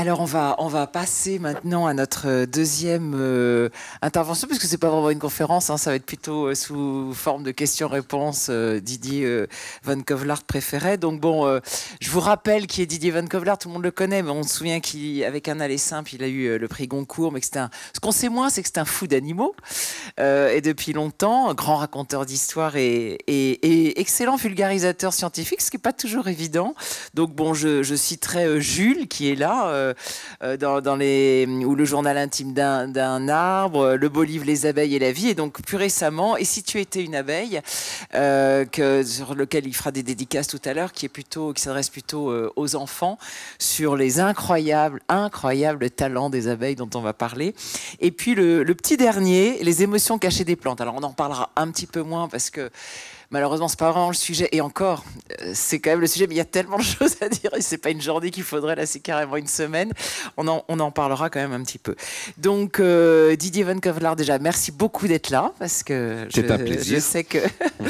Alors on va, on va passer maintenant à notre euh, deuxième euh, intervention, puisque ce n'est pas vraiment une conférence, hein. ça va être plutôt euh, sous forme de questions-réponses. Didier Van Kovlart préféré Donc bon, je vous rappelle qui est Didier Van Kovlart, tout le monde le connaît, mais on se souvient qu'avec Un aller simple, il a eu le prix Goncourt, mais ce qu'on sait moins, c'est que c'est un fou d'animaux, et depuis longtemps, grand raconteur d'histoire et, excellent vulgarisateur scientifique, ce qui n'est pas toujours évident. Donc bon, je, je citerai Jules qui est là euh, euh, dans, les, ou le journal intime d'un arbre, le beau livre Les abeilles et la vie. Et donc, plus récemment, Et si tu étais une abeille, euh, que, sur lequel il fera des dédicaces tout à l'heure, qui est plutôt, qui s'adresse plutôt aux enfants sur les incroyables, incroyables talents des abeilles dont on va parler. Et puis le, le petit dernier, les émotions cachées des plantes. Alors on en parlera un petit peu moins parce que Malheureusement, c'est pas vraiment le sujet. Et encore, euh, c'est quand même le sujet, mais il y a tellement de choses à dire. Et c'est pas une journée qu'il faudrait, là, c'est carrément une semaine. On en, on en parlera quand même un petit peu. Donc, euh, Didier Van Kovlar, déjà, merci beaucoup d'être là, parce que je, je, sais que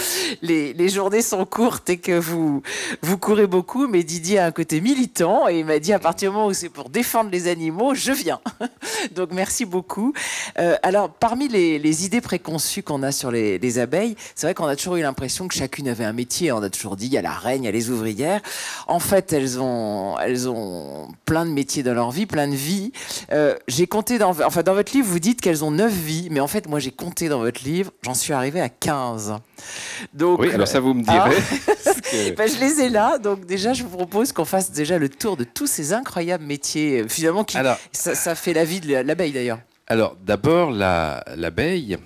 les, journées sont courtes et que vous, vous courez beaucoup. Mais Didier a un côté militant et il m'a dit à partir du moment où c'est pour défendre les animaux, je viens. Donc, merci beaucoup. Euh, alors, parmi les, idées préconçues qu'on a sur les, les abeilles, c'est vrai qu'on a toujours eu l'impression que chacune avait un métier. On a toujours dit, il y a la reine, il y a les ouvrières. En fait, elles ont, elles ont plein de métiers dans leur vie, plein de vies. Euh, j'ai compté dans, enfin, dans votre livre, vous dites qu'elles ont 9 vies, mais en fait, moi, j'ai compté dans votre livre, j'en suis arrivé à 15. Donc, oui, alors ça, vous me direz. Ah. Ben, je les ai là, donc déjà, je vous propose qu'on fasse déjà le tour de tous ces incroyables métiers, euh, finalement, qui, ça, fait la vie de l'abeille d'ailleurs. Alors, d'abord, l'abeille,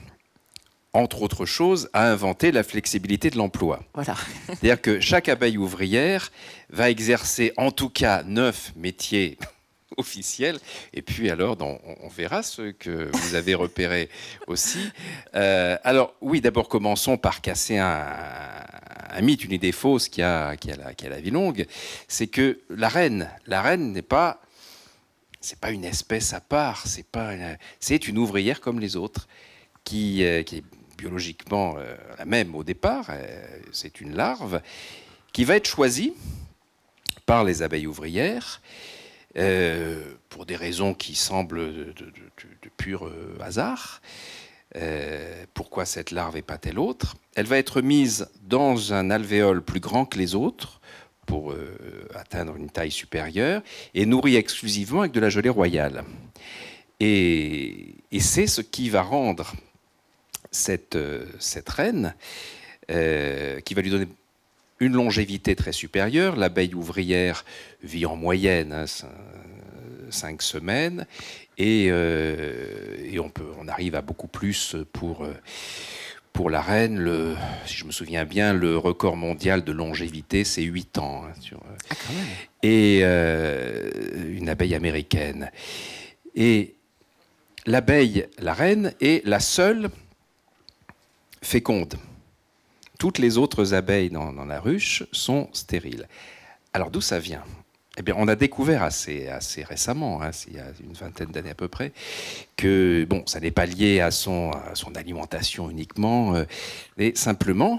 entre autres choses, à inventer la flexibilité de l'emploi. Voilà. C'est-à-dire que chaque abeille ouvrière va exercer en tout cas neuf métiers officiels. Et puis alors, dans, on verra ce que vous avez repéré aussi. Euh, alors oui, d'abord commençons par casser un, mythe, une idée fausse qui a, la, qui a la vie longue. C'est que la reine, la reine n'est pas c'est pas une espèce à part, c'est pas, c'est une ouvrière comme les autres, qui, euh, qui, biologiquement euh, la même au départ, euh, c'est une larve, qui va être choisie par les abeilles ouvrières euh, pour des raisons qui semblent de, pur hasard. pourquoi cette larve et pas telle autre Elle va être mise dans un alvéole plus grand que les autres pour atteindre une taille supérieure et nourrie exclusivement avec de la gelée royale. et c'est ce qui va rendre cette, euh, cette reine, euh, qui va lui donner une longévité très supérieure. L'abeille ouvrière vit en moyenne hein, cinq semaines, euh, et, on, peut, on arrive à beaucoup plus pour... pour la reine, le, si je me souviens bien, le record mondial de longévité, c'est 8 ans. Hein, ah, et une abeille américaine. Et l'abeille, la reine, est la seule féconde Toutes les autres abeilles dans, la ruche sont stériles. Alors d'où ça vient eh bien, on a découvert assez, assez récemment, hein, il y a une vingtaine d'années à peu près, que bon, ça n'est pas lié à son, alimentation uniquement, euh, mais simplement,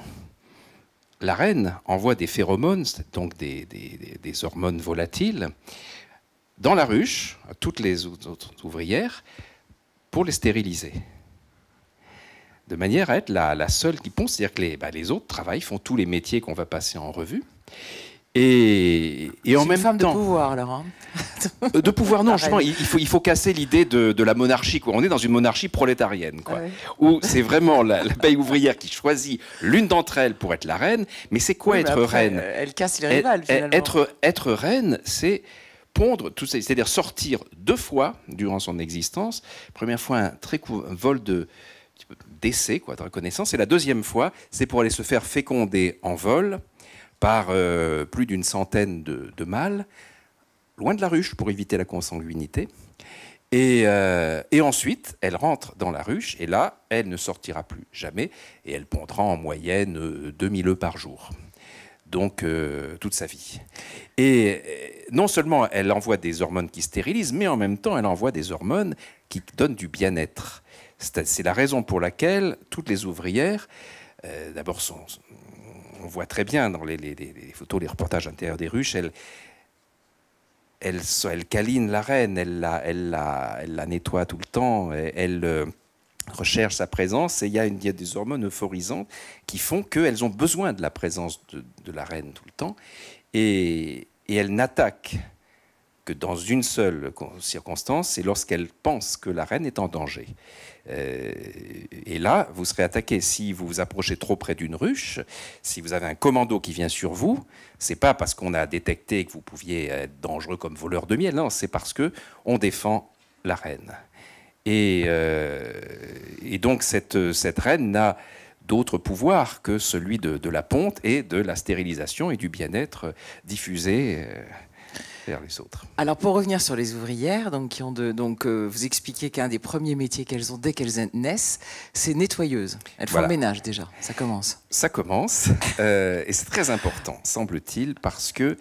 la reine envoie des phéromones, donc des, des, hormones volatiles, dans la ruche, à toutes les autres ouvrières, pour les stériliser de manière à être la, seule qui ponce. C'est-à-dire que bah, les, autres travaillent, font tous les métiers qu'on va passer en revue. Et, en même une femme temps, de pouvoir, alors. Euh, de pouvoir, non, justement, il, faut, casser l'idée de, la monarchie. On est dans une monarchie prolétarienne, où c'est vraiment la, ouvrière qui choisit l'une d'entre elles pour être la reine. Mais c'est quoi être reine Elle casse les rivales, eh, eh, Être, reine, c'est pondre tout ça, c'est-à-dire sortir deux fois durant son existence. Première fois, un très court, vol de d'essai, quoi, de reconnaissance. Et la deuxième fois, c'est pour aller se faire féconder en vol par euh, plus d'une centaine de, mâles, loin de la ruche pour éviter la consanguinité. Euh, et, ensuite, elle rentre dans la ruche et là, elle ne sortira plus jamais et elle pondra en moyenne 2000 euh, œufs par jour. Donc, toute sa vie. Et non seulement elle envoie des hormones qui stérilisent, mais en même temps, elle envoie des hormones qui donnent du bien-être. C'est la raison pour laquelle toutes les ouvrières, euh, d'abord, on voit très bien dans les, photos, les reportages intérieurs des ruches, elles, elles, câlinent la reine, elles la, nettoient tout le temps, elles, euh, recherchent sa présence, et il y, a une, diète des hormones euphorisantes qui font qu'elles ont besoin de la présence de, la reine tout le temps, et, et elles n'attaquent que dans une seule circonstance, c'est lorsqu'elles pensent que la reine est en danger. Euh, et là, vous serez attaqué. Si vous vous approchez trop près d'une ruche, si vous avez un commando qui vient sur vous, c'est pas parce qu'on a détecté que vous pouviez être dangereux comme voleur de miel, non, c'est parce que on défend la reine. Et, euh, et donc cette, cette reine n'a d'autres pouvoirs que celui de, la ponte et de la stérilisation et du bien-être diffusé. Euh, les autres. Alors pour revenir sur les ouvrières, donc, qui ont de, donc euh, vous expliquez qu'un des premiers métiers qu'elles ont dès qu'elles naissent, c'est nettoyeuse. Elles font le ménage déjà, ça commence. Ça commence, euh, et c'est très important, semble-t-il, parce que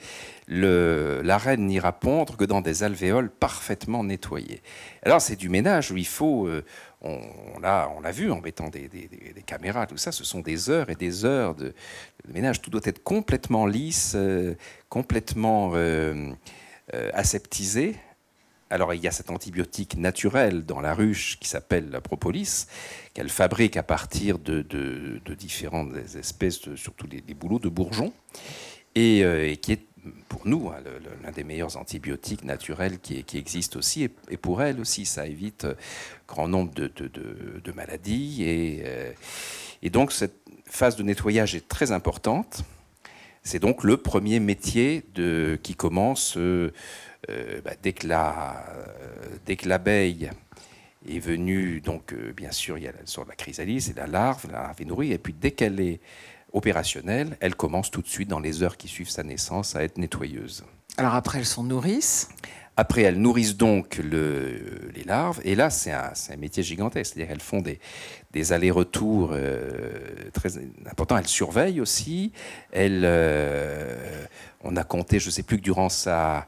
le, la reine n'ira pondre que dans des alvéoles parfaitement nettoyées. Alors c'est du ménage où il faut, euh, on on, on l'a vu en mettant des, caméras, tout ça, ce sont des heures et des heures de, ménage. Tout doit être complètement lisse, euh, complètement euh, aseptisé. Alors il y a cet antibiotique naturel dans la ruche qui s'appelle la propolis, qu'elle fabrique à partir de, différentes espèces, de, surtout des, boulots de bourgeons, et qui est pour nous, hein, l'un des meilleurs antibiotiques naturels qui, qui existe aussi. Et, pour elle aussi, ça évite euh, grand nombre de, maladies. Euh, et, donc, cette phase de nettoyage est très importante. C'est donc le premier métier de, qui commence euh, bah, dès que l'abeille est venue. Donc, bien sûr, il y a sur la chrysalis, c'est la larve, la larve est nourrie. Et puis, dès qu'elle est opérationnelle, elle commence tout de suite dans les heures qui suivent sa naissance à être nettoyeuse. Alors après, elles sont nourrices après, elles nourrissent donc le, les larves. Et là, c'est un, métier gigantesque. C'est-à-dire qu'elles font des, allers-retours euh, très importants. Elles surveillent aussi. Elles, euh, on a compté, je ne sais plus que durant euh,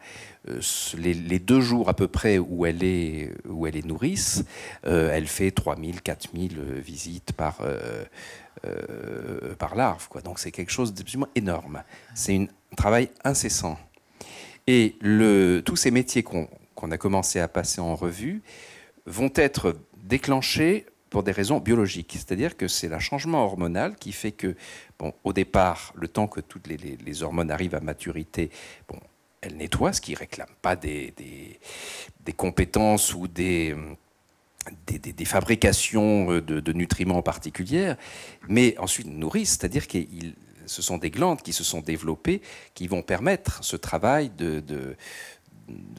les, deux jours à peu près où elle est, où elle est nourrice, elle fait 3000, 4000 visites par euh, par larve. Quoi. Donc c'est quelque chose d'absolument énorme. C'est un travail incessant. Et le, tous ces métiers qu'on a commencé à passer en revue vont être déclenchés pour des raisons biologiques. C'est-à-dire que c'est le changement hormonal qui fait que, bon, au départ, le temps que toutes les, hormones arrivent à maturité, bon, elles nettoient, ce qui ne réclame pas des, des compétences ou des des, fabrications euh, de, nutriments particulières, mais ensuite nourrissent, c'est-à-dire que ce sont des glandes qui se sont développées qui vont permettre ce travail de,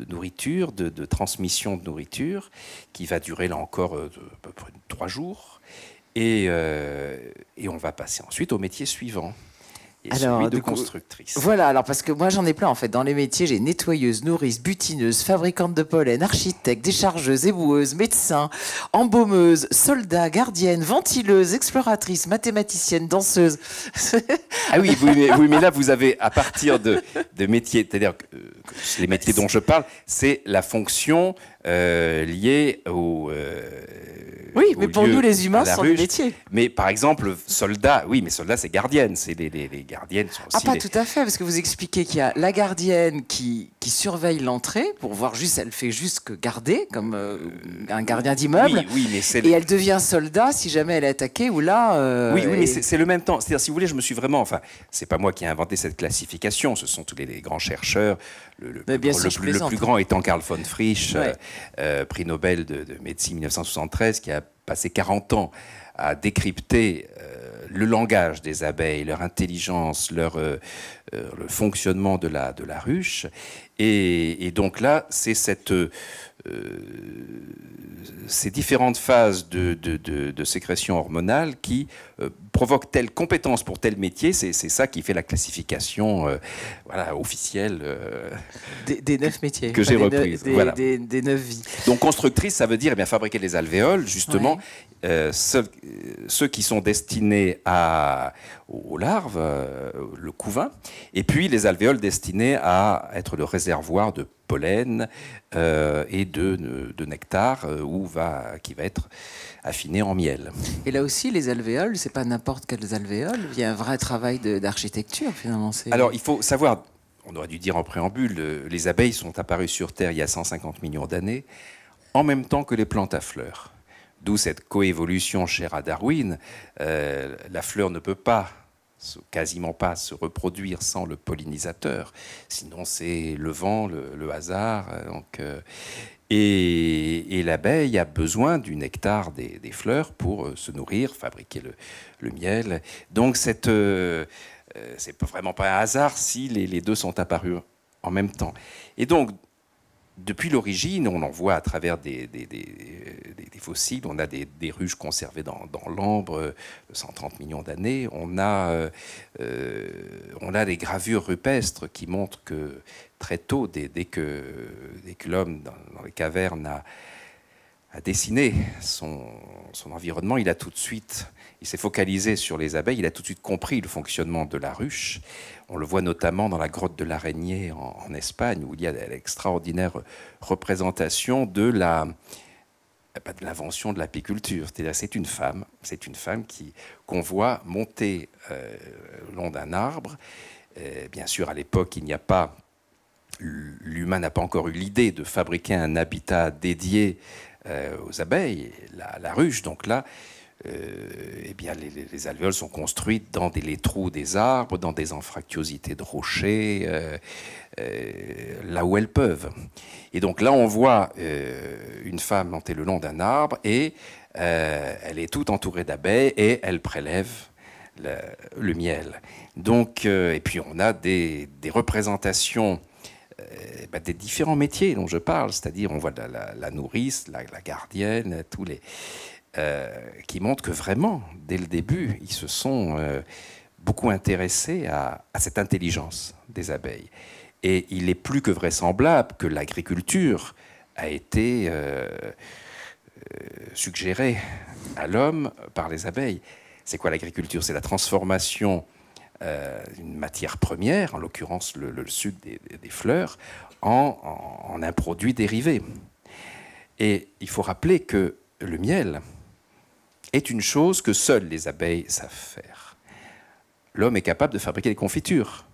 nourriture, de, transmission de nourriture, qui va durer là encore euh, à peu près trois jours. Euh, et on va passer ensuite au métier suivant de constructrice. Voilà, alors parce que moi j'en ai plein en fait. Dans les métiers, j'ai nettoyeuse, nourrice, butineuse, fabricante de pollen, architecte, déchargeuse, éboueuse, médecin, embaumeuse, soldat, gardienne, ventileuse, exploratrice, mathématicienne, danseuse. ah oui, mais, là vous avez à partir de, de métiers, c'est-à-dire euh, les métiers dont je parle, c'est la fonction euh, liée au euh, oui, mais pour nous les humains, c'est des métier. Mais par exemple, soldat. oui, mais soldat, c'est gardienne, c'est des, gardiennes. ah, pas tout à fait, parce que vous expliquez qu'il y a la gardienne qui, qui surveille l'entrée pour voir juste, elle fait juste que garder, comme euh, un gardien euh, d'immeuble. Oui, oui, mais Et elle devient soldat si jamais elle est attaquée ou là. Euh, oui, oui, mais c'est le même temps. C'est-à-dire, si vous voulez, je me suis vraiment, enfin, c'est pas moi qui ai inventé cette classification, ce sont tous les, grands chercheurs. Le, le, plus, sûr, le, plus, grand étant Karl von Frisch, prix Nobel de, de médecine 1973, qui a passé 40 ans à décrypter euh, le langage des abeilles, leur intelligence, leur, euh, euh, le fonctionnement de la, de la ruche. et donc là, c'est cette euh, ces différentes phases de, sécrétion hormonale qui euh, provoquent telle compétence pour tel métier. C'est ça qui fait la classification euh, voilà, officielle. des, neuf métiers. Que j'ai reprise. Des, vies. Donc constructrice, ça veut dire eh bien, fabriquer les alvéoles, justement. Ceux, qui sont destinés à, aux larves, le couvain, et puis les alvéoles destinées à être le réservoir de pollen, euh, et de, nectar euh, va, qui va être affiné en miel. Et là aussi, les alvéoles, c'est pas n'importe quelles alvéoles. Il y a un vrai travail d'architecture finalement. Alors il faut savoir, on aurait dû dire en préambule, euh, les abeilles sont apparues sur Terre il y a 150 millions d'années, en même temps que les plantes à fleurs. D'où cette coévolution chère à Darwin. la fleur ne peut pas quasiment pas se reproduire sans le pollinisateur. Sinon, c'est le vent, le, hasard. Euh, donc, euh, et, l'abeille a besoin du nectar des, fleurs pour euh, se nourrir, fabriquer le, miel. Donc, cette, c'est vraiment pas un hasard si les, les, deux sont apparus en même temps. Et donc, depuis l'origine, on en voit à travers des, fossiles, on a des, ruches conservées dans, dans l'ambre 130 euh, millions d'années, on, a, euh, euh, on a des gravures rupestres qui montrent que très tôt, dès, que, dès que l'homme dans, les cavernes a, dessiné son, son, environnement, il a tout de suite, il s'est focalisé sur les abeilles, il a tout de suite compris le fonctionnement de la ruche. On le voit notamment dans la grotte de l'araignée en, Espagne, où il y a l'extraordinaire représentation eh ben, de l'invention de l'apiculture. cest une femme, c'est une femme qui qu'on voit monter euh, le long d'un arbre. bien sûr, à l'époque, il n'y a pas l'humain n'a pas encore eu l'idée de fabriquer un habitat dédié euh, aux abeilles, la, la, ruche. Donc là, euh, eh bien, les, alvéoles sont construites dans des, les trous des arbres, dans des anfractuosités de rochers, euh, euh, là où elles peuvent. Et donc là, on voit une femme monter le long d'un arbre et elle est toute entourée d'abeilles et elle prélève le, miel. Donc, et puis on a des, représentations bah, des différents métiers dont je parle, c'est-à-dire on voit la, nourrice, la, gardienne, tous les, euh, qui montre que vraiment, dès le début, ils se sont euh, beaucoup intéressés à, cette intelligence des abeilles. Et il est plus que vraisemblable que l'agriculture a été euh, suggérée à l'homme par les abeilles. C'est quoi l'agriculture C'est la transformation d'une matière première, en l'occurrence le, sucre des, fleurs, en, un produit dérivé. Et il faut rappeler que le miel, est une chose que seules les abeilles savent faire. L'homme est capable de fabriquer des confitures.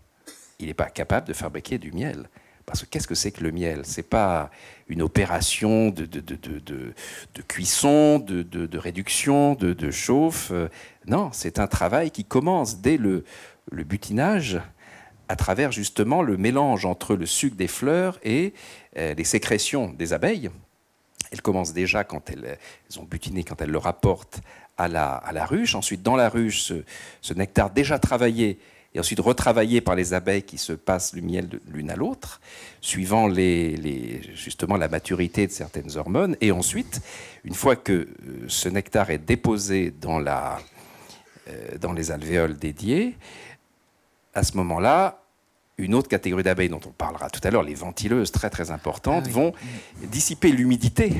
Il n'est pas capable de fabriquer du miel. Parce que qu'est-ce que c'est que le miel C'est pas une opération de, de, cuisson, de, réduction, de, chauffe. Non, c'est un travail qui commence dès le, le, butinage à travers justement le mélange entre le sucre des fleurs et euh, les sécrétions des abeilles elle commence déjà quand elles, ont butiné, quand elles le rapportent à la, à la ruche. Ensuite, dans la ruche, ce, nectar déjà travaillé et ensuite retravaillé par les abeilles qui se passent le miel l'une à l'autre, suivant les, justement la maturité de certaines hormones. Et ensuite, une fois que euh, ce nectar est déposé dans, la, euh, dans les alvéoles dédiées, à ce moment-là, une autre catégorie d'abeilles dont on parlera tout à l'heure, les ventileuses très très importantes, ah vont dissiper l'humidité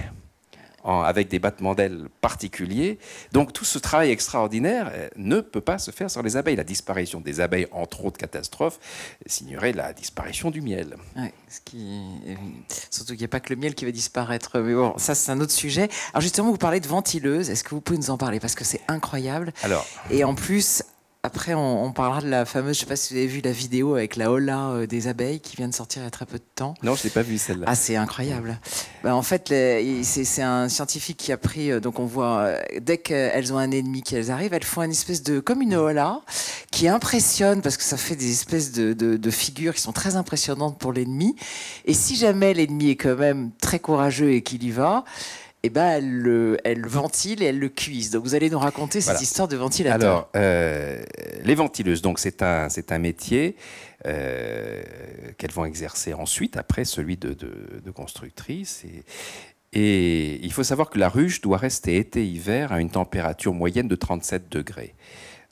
avec des battements d'ailes particuliers. Donc tout ce travail extraordinaire euh, ne peut pas se faire sur les abeilles. La disparition des abeilles, entre autres catastrophes, signerait la disparition du miel. ce qui... Surtout qu'il n'y a pas que le miel qui va disparaître. Mais bon, ça c'est un autre sujet. Alors justement, vous parlez de ventileuses. Est-ce que vous pouvez nous en parler Parce que c'est incroyable. Alors... Et en plus, après, on, on, parlera de la fameuse, je ne sais pas si vous avez vu la vidéo avec la hola euh, des abeilles qui vient de sortir il y a très peu de temps. Non, je n'ai pas vu celle-là. Ah, c'est incroyable. Bah, en fait, c'est un scientifique qui a pris, euh, donc on voit, euh, dès qu'elles ont un ennemi, qu'elles arrivent, elles font une espèce de, comme une hola, qui impressionne, parce que ça fait des espèces de, de, de figures qui sont très impressionnantes pour l'ennemi. Et si jamais l'ennemi est quand même très courageux et qu'il y va, eh ben, elle, ventile et elle le cuise. Donc vous allez nous raconter cette histoire de ventilateur. Alors, euh, les ventileuses, donc c'est un, métier euh, qu'elles vont exercer ensuite, après celui de, de, constructrice. Et, il faut savoir que la ruche doit rester été-hiver à une température moyenne de 37 degrés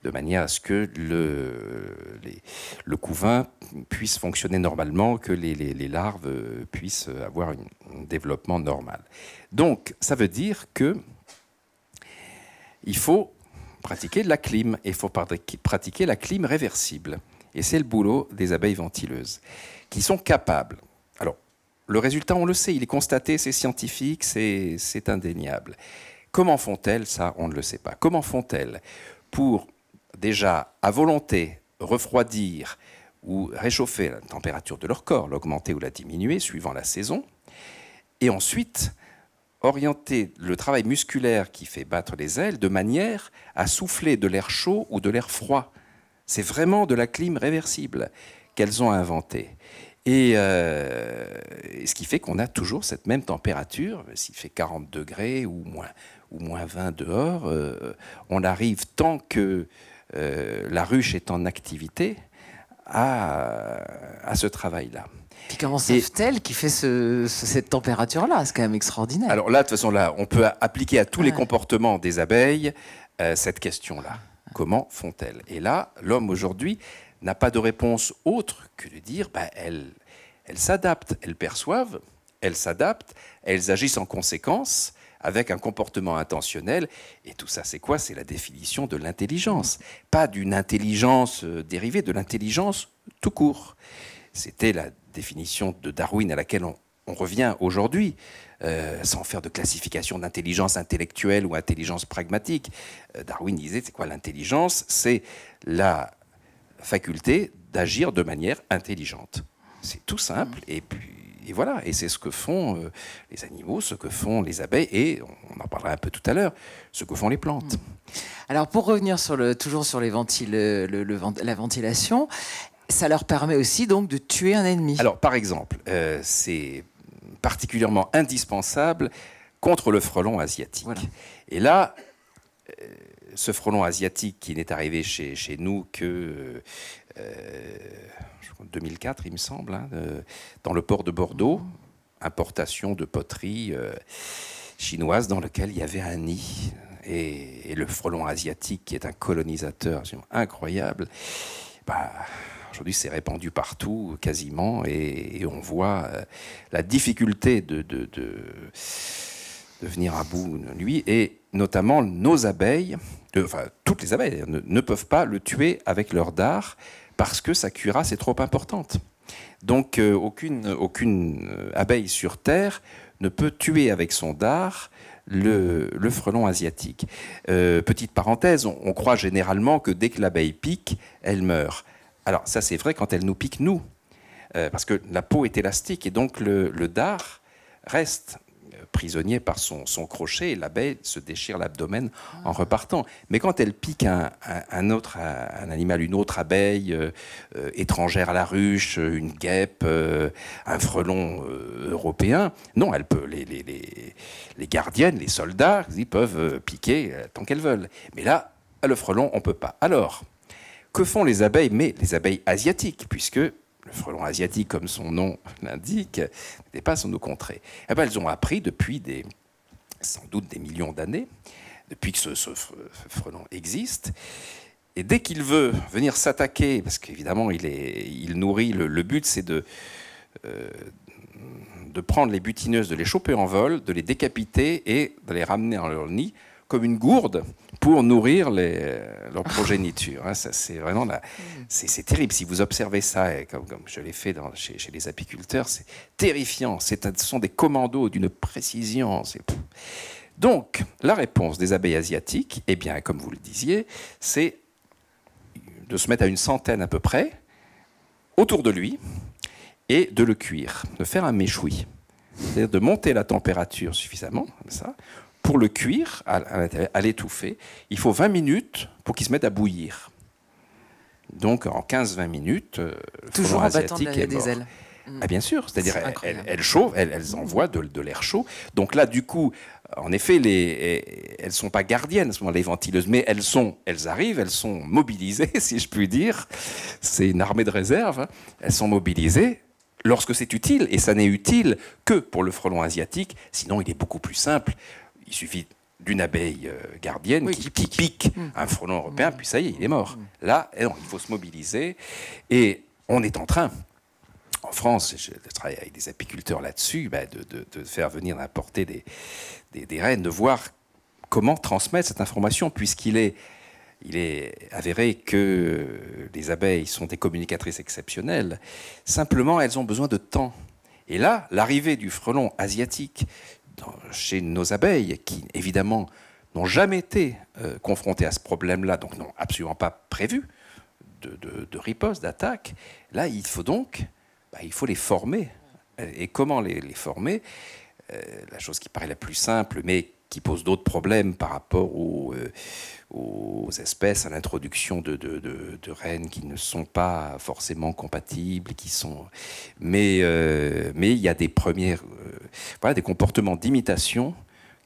de manière à ce que le, le couvain puisse fonctionner normalement, que les, les, larves puissent avoir un développement normal. Donc, ça veut dire que il faut pratiquer de la clim, et il faut pratiquer la clim réversible. Et c'est le boulot des abeilles ventileuses, qui sont capables. Alors, le résultat, on le sait, il est constaté, c'est scientifique, c'est indéniable. Comment font-elles ça On ne le sait pas. Comment font-elles pour déjà à volonté refroidir ou réchauffer la température de leur corps, l'augmenter ou la diminuer suivant la saison, et ensuite orienter le travail musculaire qui fait battre les ailes de manière à souffler de l'air chaud ou de l'air froid. C'est vraiment de la clim réversible qu'elles ont inventée. Et, euh, ce qui fait qu'on a toujours cette même température, s'il fait 40 degrés ou moins, ou moins 20 dehors, euh, on arrive tant que euh, la ruche est en activité à, ce travail-là. Et comment savent-elles qui fait cette température-là C'est quand même extraordinaire. Alors là, de toute façon, là, on peut appliquer à tous les comportements des abeilles euh, cette question-là. Comment font-elles Et là, l'homme aujourd'hui n'a pas de réponse autre que de dire bah, elles, s'adaptent, elles perçoivent, elles s'adaptent, elles agissent en conséquence avec un comportement intentionnel. Et tout ça, c'est quoi C'est la définition de l'intelligence. Pas d'une intelligence euh, dérivée, de l'intelligence tout court. C'était la définition de Darwin à laquelle on, revient aujourd'hui, euh, sans faire de classification d'intelligence intellectuelle ou intelligence pragmatique. Euh, Darwin disait, c'est quoi l'intelligence C'est la faculté d'agir de manière intelligente. C'est tout simple. Mmh. Et puis, et voilà, et c'est ce que font euh, les animaux, ce que font les abeilles, et on en parlera un peu tout à l'heure, ce que font les plantes. Mm. Alors pour revenir sur le, toujours sur les le, la ventilation, ça leur permet aussi donc de tuer un ennemi. Alors par exemple, euh, c'est particulièrement indispensable contre le frelon asiatique. Et là, euh, ce frelon asiatique qui n'est arrivé chez, chez nous que... 2004, il me semble, hein, euh, dans le port de Bordeaux, importation de poterie euh, chinoise dans lequel il y avait un nid. Et, le frelon asiatique, qui est un colonisateur incroyable, bah, aujourd'hui c'est répandu partout quasiment, et, on voit euh, la difficulté de, de, venir à bout de lui, et notamment nos abeilles, enfin toutes les abeilles ne, ne peuvent pas le tuer avec leur dard, parce que sa cuirasse est trop importante. Donc euh, aucune, euh, abeille sur Terre ne peut tuer avec son dard le, frelon asiatique. Euh, petite parenthèse, on, croit généralement que dès que l'abeille pique, elle meurt. Alors ça c'est vrai quand elle nous pique nous, parce que la peau est élastique et donc le dard reste prisonnier par son, crochet l'abeille se déchire l'abdomen en ah. repartant. Mais quand elle pique un, autre un animal, une autre abeille euh, euh, étrangère à la ruche, une guêpe, euh, un frelon européen, non, elle peut, les, les, gardiennes, les soldats, ils peuvent piquer tant qu'elles veulent. Mais là, le frelon, on ne peut pas. Alors, que font les abeilles Mais les abeilles asiatiques, puisque le frelon asiatique, comme son nom l'indique, n'était pas sans nos contrées. Eh ben, elles ont appris depuis sans doute des millions d'années, depuis que ce, frelon existe, et dès qu'il veut venir s'attaquer, parce qu'évidemment, il, nourrit, le, but c'est de, euh, de prendre les butineuses, de les choper en vol, de les décapiter et de les ramener dans leur nid, comme une gourde pour nourrir les, leur progéniture. Hein. c'est vraiment c'est terrible. Si vous observez ça, comme, je l'ai fait chez, les apiculteurs, c'est terrifiant. Ce sont des commandos d'une précision. Donc, la réponse des abeilles asiatiques, eh bien, comme vous le disiez, c'est de se mettre à une centaine à peu près autour de lui et de le cuire, de faire un méchoui. C'est-à-dire de monter la température suffisamment, comme ça, pour le cuire à, l'étouffer, il faut 20 minutes pour qu'il se mette à bouillir. Donc en 15-20 minutes, euh, toujours en battant des ailes. Ah, bien sûr, c'est-à-dire qu'elles chauffent, elles, envoient de, l'air chaud. Donc là, du coup, en effet, les, eh, elles sont pas gardiennes ce les ventileuses, mais elles sont, elles arrivent, elles sont mobilisées, si je puis dire. C'est une armée de réserve. Hein. Elles sont mobilisées lorsque c'est utile, et ça n'est utile que pour le frelon asiatique, sinon il est beaucoup plus simple il suffit d'une abeille euh, gardienne qui, pique, mm. un frelon européen, mm. puis ça y est, il est mort. Mm. Là, eh il faut se mobiliser. Et on est en train, en France, je travaille avec des apiculteurs là-dessus, bah, de, faire venir importer des, des, rennes, de voir comment transmettre cette information, puisqu'il est, il est avéré que les abeilles sont des communicatrices exceptionnelles. Simplement, elles ont besoin de temps. Et là, l'arrivée du frelon asiatique chez nos abeilles, qui évidemment n'ont jamais été euh, confrontées à ce problème-là, donc n'ont absolument pas prévu de, riposte, d'attaque. Là, il faut donc, bah, il faut les former. Et comment les, former euh, La chose qui paraît la plus simple, mais qui pose d'autres problèmes par rapport aux, euh, espèces, à l'introduction de, de, rennes qui ne sont pas forcément compatibles, qui sont. Mais euh, mais il y a des premières, euh, des comportements d'imitation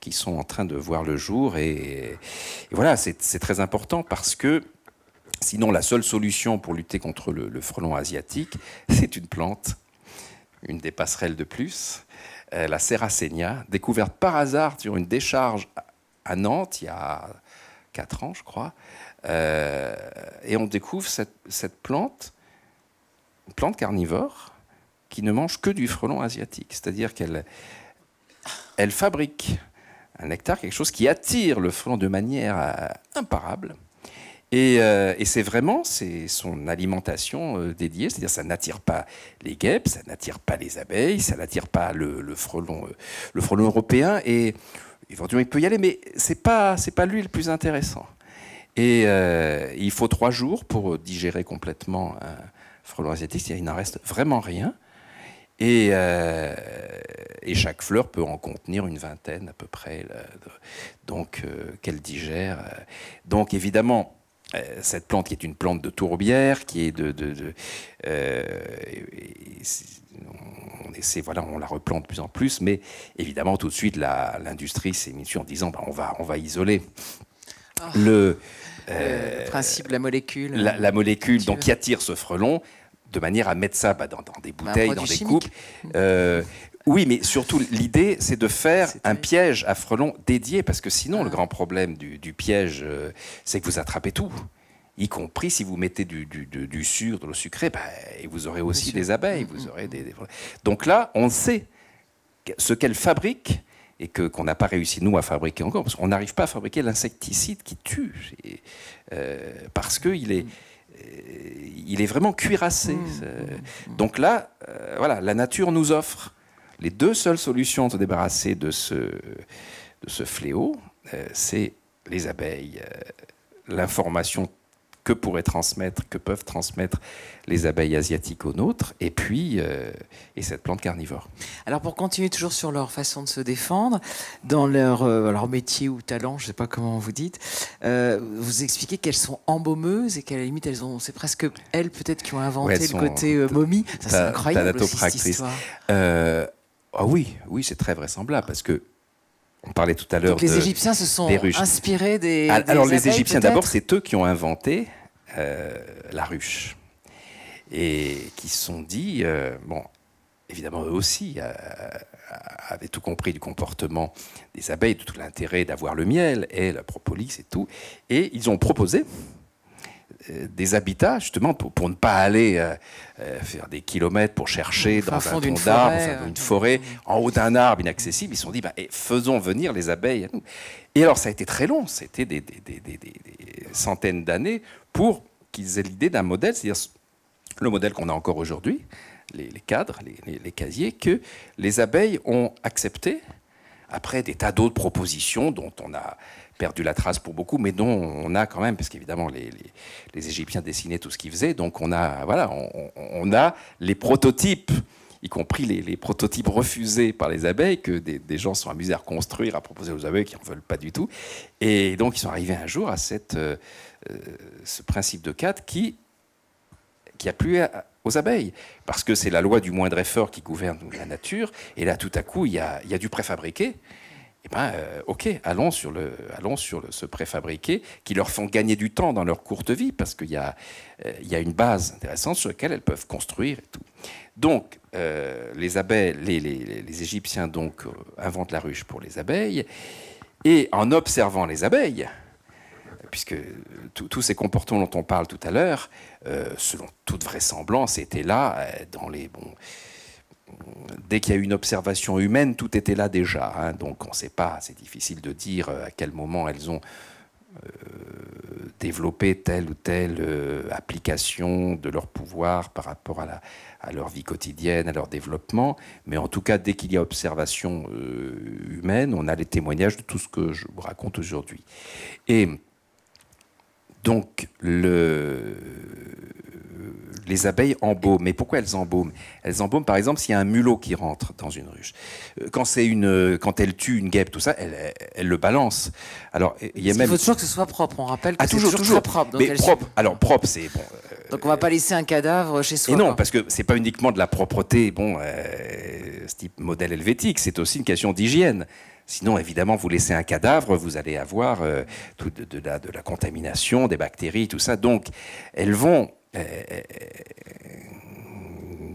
qui sont en train de voir le jour et, voilà, c'est très important parce que. Sinon, la seule solution pour lutter contre le frelon asiatique, c'est une plante, une des passerelles de plus. Euh, la Serracenia, découverte par hasard sur une décharge à Nantes il y a 4 ans, je crois. Euh, et on découvre cette, plante, une plante carnivore, qui ne mange que du frelon asiatique. C'est-à-dire qu'elle elle fabrique un nectar, quelque chose qui attire le frelon de manière euh, imparable. Euh, et, c'est vraiment son alimentation euh, dédiée, c'est-à-dire ça n'attire pas les guêpes, ça n'attire pas les abeilles, ça n'attire pas le, frelon, euh, le frelon européen. Et éventuellement, il peut y aller, mais c'est pas c'est pas lui le plus intéressant. Et il faut trois jours pour digérer complètement un frelon asiatique, il n'en reste vraiment rien. Et, chaque fleur peut en contenir une vingtaine à peu près, donc qu'elle digère. Donc évidemment, euh, cette plante qui est une plante de tourbière, qui est de... Euh, on essaie, voilà, on la replante de plus en plus, mais évidemment, tout de suite, l'industrie s'est mise en disant, bah, on, va, on va isoler. Ah, le, euh, principe, la molécule. La, molécule donc, qui attire ce frelon de manière à mettre ça bah, dans, des bah, bouteilles, dans des coupes. Oui, mais surtout, l'idée, c'est de faire un piège à frelons dédié, parce que sinon, le ah. grand problème du, piège, euh, c'est que vous attrapez tout. Y compris si vous mettez du, sucre, de l'eau sucrée, bah, et vous aurez aussi des abeilles, mm, vous mm, aurez mm. des, Donc là, on sait ce qu'elle fabrique et que qu'on n'a pas réussi nous à fabriquer encore, parce qu'on n'arrive pas à fabriquer l'insecticide qui tue, euh, parce qu'il est euh, il est vraiment cuirassé. Donc là, voilà, la nature nous offre les deux seules solutions de se débarrasser de ce, ce fléau, euh, c'est les abeilles, euh, l'information que pourraient transmettre, que peuvent transmettre les abeilles asiatiques aux nôtres, et puis euh, et cette plante carnivore. Alors pour continuer toujours sur leur façon de se défendre, dans leur, leur métier ou talent, je ne sais pas comment vous dites, vous expliquez qu'elles sont embaumeuses et qu'à la limite elles ont, c'est presque elles peut-être qui ont inventé le côté momie. Ça c'est incroyable cette histoire. Ah oui, oui, c'est très vraisemblable parce que on parlait tout à l'heure. Les Égyptiens se sont des inspirés ah, des. Alors les Égyptiens d'abord, c'est eux qui ont inventé euh, la ruche et qui se sont dit euh, bon, évidemment eux aussi euh, avaient tout compris du comportement des abeilles, tout l'intérêt d'avoir le miel et la propolis et tout, et ils ont proposé euh, des habitats, justement, pour, ne pas aller euh, euh, faire des kilomètres pour chercher dans un arbre, d'arbre, dans une forêt, en haut d'un arbre inaccessible. Ils se sont dit, bah, faisons venir les abeilles Et alors, ça a été très long, c'était des, des, centaines d'années pour qu'ils aient l'idée d'un modèle, c'est-à-dire le modèle qu'on a encore aujourd'hui, les, cadres, les, casiers, que les abeilles ont accepté après des tas d'autres propositions dont on a perdu la trace pour beaucoup, mais dont on a quand même, parce qu'évidemment les, Égyptiens dessinaient tout ce qu'ils faisaient, donc on a, voilà, on, a les prototypes y compris les, prototypes refusés par les abeilles, que des, gens sont amusés à reconstruire, à proposer aux abeilles qui n'en veulent pas du tout. Et donc, ils sont arrivés un jour à cette, euh, euh, ce principe de 4 qui, qui a plu aux abeilles, parce que c'est la loi du moindre effort qui gouverne la nature. Et là, tout à coup, il y il y a du préfabriqué eh ben, euh, ok, allons sur, le, allons sur le, ce préfabriqué qui leur font gagner du temps dans leur courte vie parce qu'il y, euh, il y, a une base intéressante sur laquelle elles peuvent construire tout. Donc, euh, les, abeilles, les, les, les, Égyptiens donc inventent la ruche pour les abeilles et en observant les abeilles, puisque tous ces comportements dont on parle tout à l'heure, selon toute vraisemblance, étaient là dans les... Bon, dès qu'il y a une observation humaine, tout était là déjà. Hein. donc on ne sait pas, c'est difficile de dire euh, à quel moment elles ont euh, développé telle ou telle euh, application de leur pouvoir par rapport à, leur vie quotidienne, à leur développement. Mais en tout cas, dès qu'il y a observation humaine, on a les témoignages de tout ce que je vous raconte aujourd'hui. Et donc le, les abeilles embaument. Mais pourquoi elles embaument Elles embaument, par exemple, s'il y a un mulot qui rentre dans une ruche. Euh, quand, c'est une, quand elle tue une guêpe, tout ça, elle, le balance. Alors, il y a même... faut toujours que ce soit propre. On rappelle que ah, toujours, toujours, propre. propre. Alors, propre, c'est... Bon, euh, donc, on ne va pas laisser un cadavre chez soi. Et non, parce que c'est pas uniquement de la propreté, bon, euh, ce type modèle helvétique, c'est aussi une question d'hygiène. Sinon, évidemment, vous laissez un cadavre, vous allez avoir euh, tout de, la, contamination, des bactéries, tout ça. Donc, elles vont... Euh, euh,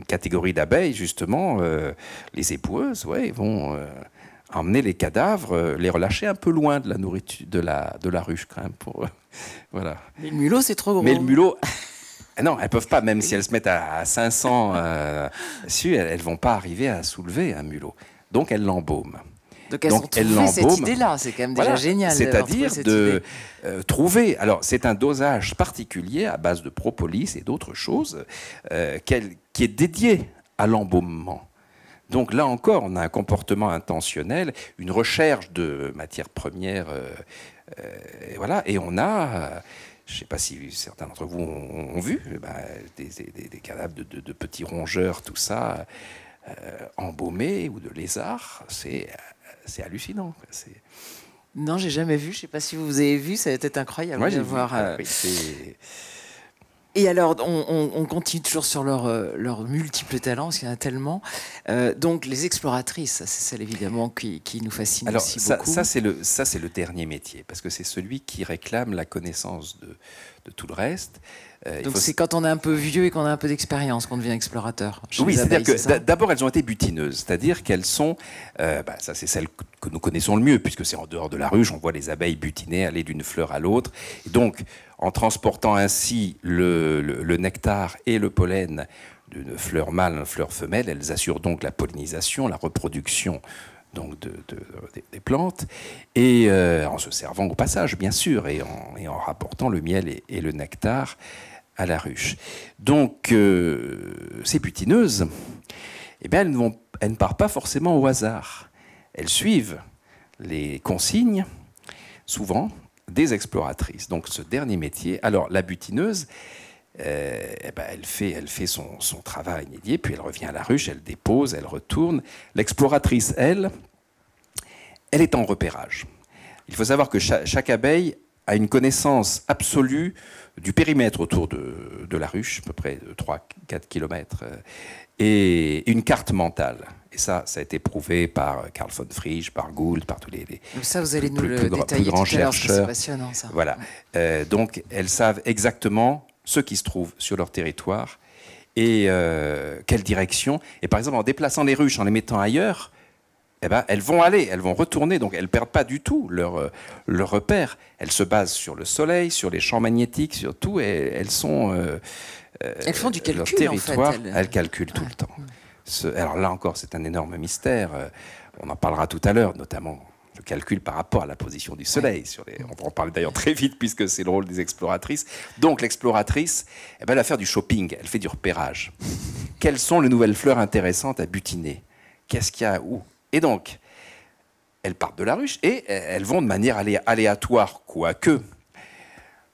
catégorie d'abeilles, justement, les époueuses, ouais, vont emmener les cadavres, les relâcher un peu loin de la nourriture, de la, ruche, quand même. Pour, voilà. Mais le mulot, c'est trop gros. Mais le mulot... Ah non, elles peuvent pas, même si elles se mettent à 500 elles, ne vont pas arriver à soulever un mulot. Donc elles l'embaument. Donc elles l'embaume. cette idée-là, c'est quand même déjà génial. C'est-à-dire de euh, trouver. Alors c'est un dosage particulier à base de propolis et d'autres choses euh, qui est dédié à l'embaumement. Donc là encore, on a un comportement intentionnel, une recherche de matières premières, euh, et voilà, et on a je ne sais pas si certains d'entre vous ont, vu, eh ben, des, cadavres de, petits rongeurs, tout ça, embaumés ou de lézards. C'est c'est hallucinant. C'est... Non, j'ai jamais vu. Je ne sais pas si vous avez vu. Ça a été incroyable de voir. Et alors, on, continue toujours sur leurs euh, multiples talents, parce qu'il y en a tellement. Euh, donc, les exploratrices, c'est celle évidemment qui, nous fascine alors, aussi ça, beaucoup. Ça, c'est le, ça, c'est le dernier métier, parce que c'est celui qui réclame la connaissance de, tout le reste. Euh, donc, c'est quand on est un peu vieux et qu'on a un peu d'expérience qu'on devient explorateur. Oui, c'est-à-dire que d'abord, elles ont été butineuses, c'est-à-dire qu'elles sont, bah, ça, c'est celle que nous connaissons le mieux, puisque c'est en dehors de la ruche, on voit les abeilles butiner, aller d'une fleur à l'autre. Donc, en transportant ainsi le, nectar et le pollen d'une fleur mâle à une fleur femelle, elles assurent donc la pollinisation, la reproduction donc de, des plantes, et euh, en se servant au passage, bien sûr, et en, et en rapportant le miel et, le nectar à la ruche. Donc, euh, ces butineuses, eh bien, elles, vont, elles, ne partent pas forcément au hasard elles suivent les consignes, souvent, des exploratrices. Donc ce dernier métier. Alors la butineuse, euh, eh ben, elle fait, son, travail puis elle revient à la ruche, elle dépose, elle retourne. L'exploratrice, elle, elle est en repérage. Il faut savoir que chaque abeille a une connaissance absolue du périmètre autour de, la ruche, à peu près 3-4 km, euh, et une carte mentale. Et ça, ça a été prouvé par Carl von Frisch, par Gould, par tous les, ça, vous allez nous le détailler C'est passionnant, ça. Voilà. Euh, donc, elles savent exactement ce qui se trouve sur leur territoire et euh, quelle direction. Et par exemple, en déplaçant les ruches, en les mettant ailleurs, eh ben, elles vont aller, elles vont retourner, donc elles ne perdent pas du tout leur, euh, leur repère. Elles se basent sur le soleil, sur les champs magnétiques, sur tout, et elles sont... Euh, euh, elles font du calcul, en fait, elles... calculent tout le temps. Mm. alors là encore, c'est un énorme mystère. On en parlera tout à l'heure, notamment le calcul par rapport à la position du Soleil. on va en parler d'ailleurs très vite puisque c'est le rôle des exploratrices. Donc l'exploratrice, eh ben, elle va faire du shopping, elle fait du repérage. Quelles sont les nouvelles fleurs intéressantes à butiner Qu'est-ce qu'il y a où et donc, elles partent de la ruche et elles vont de manière aléatoire, quoique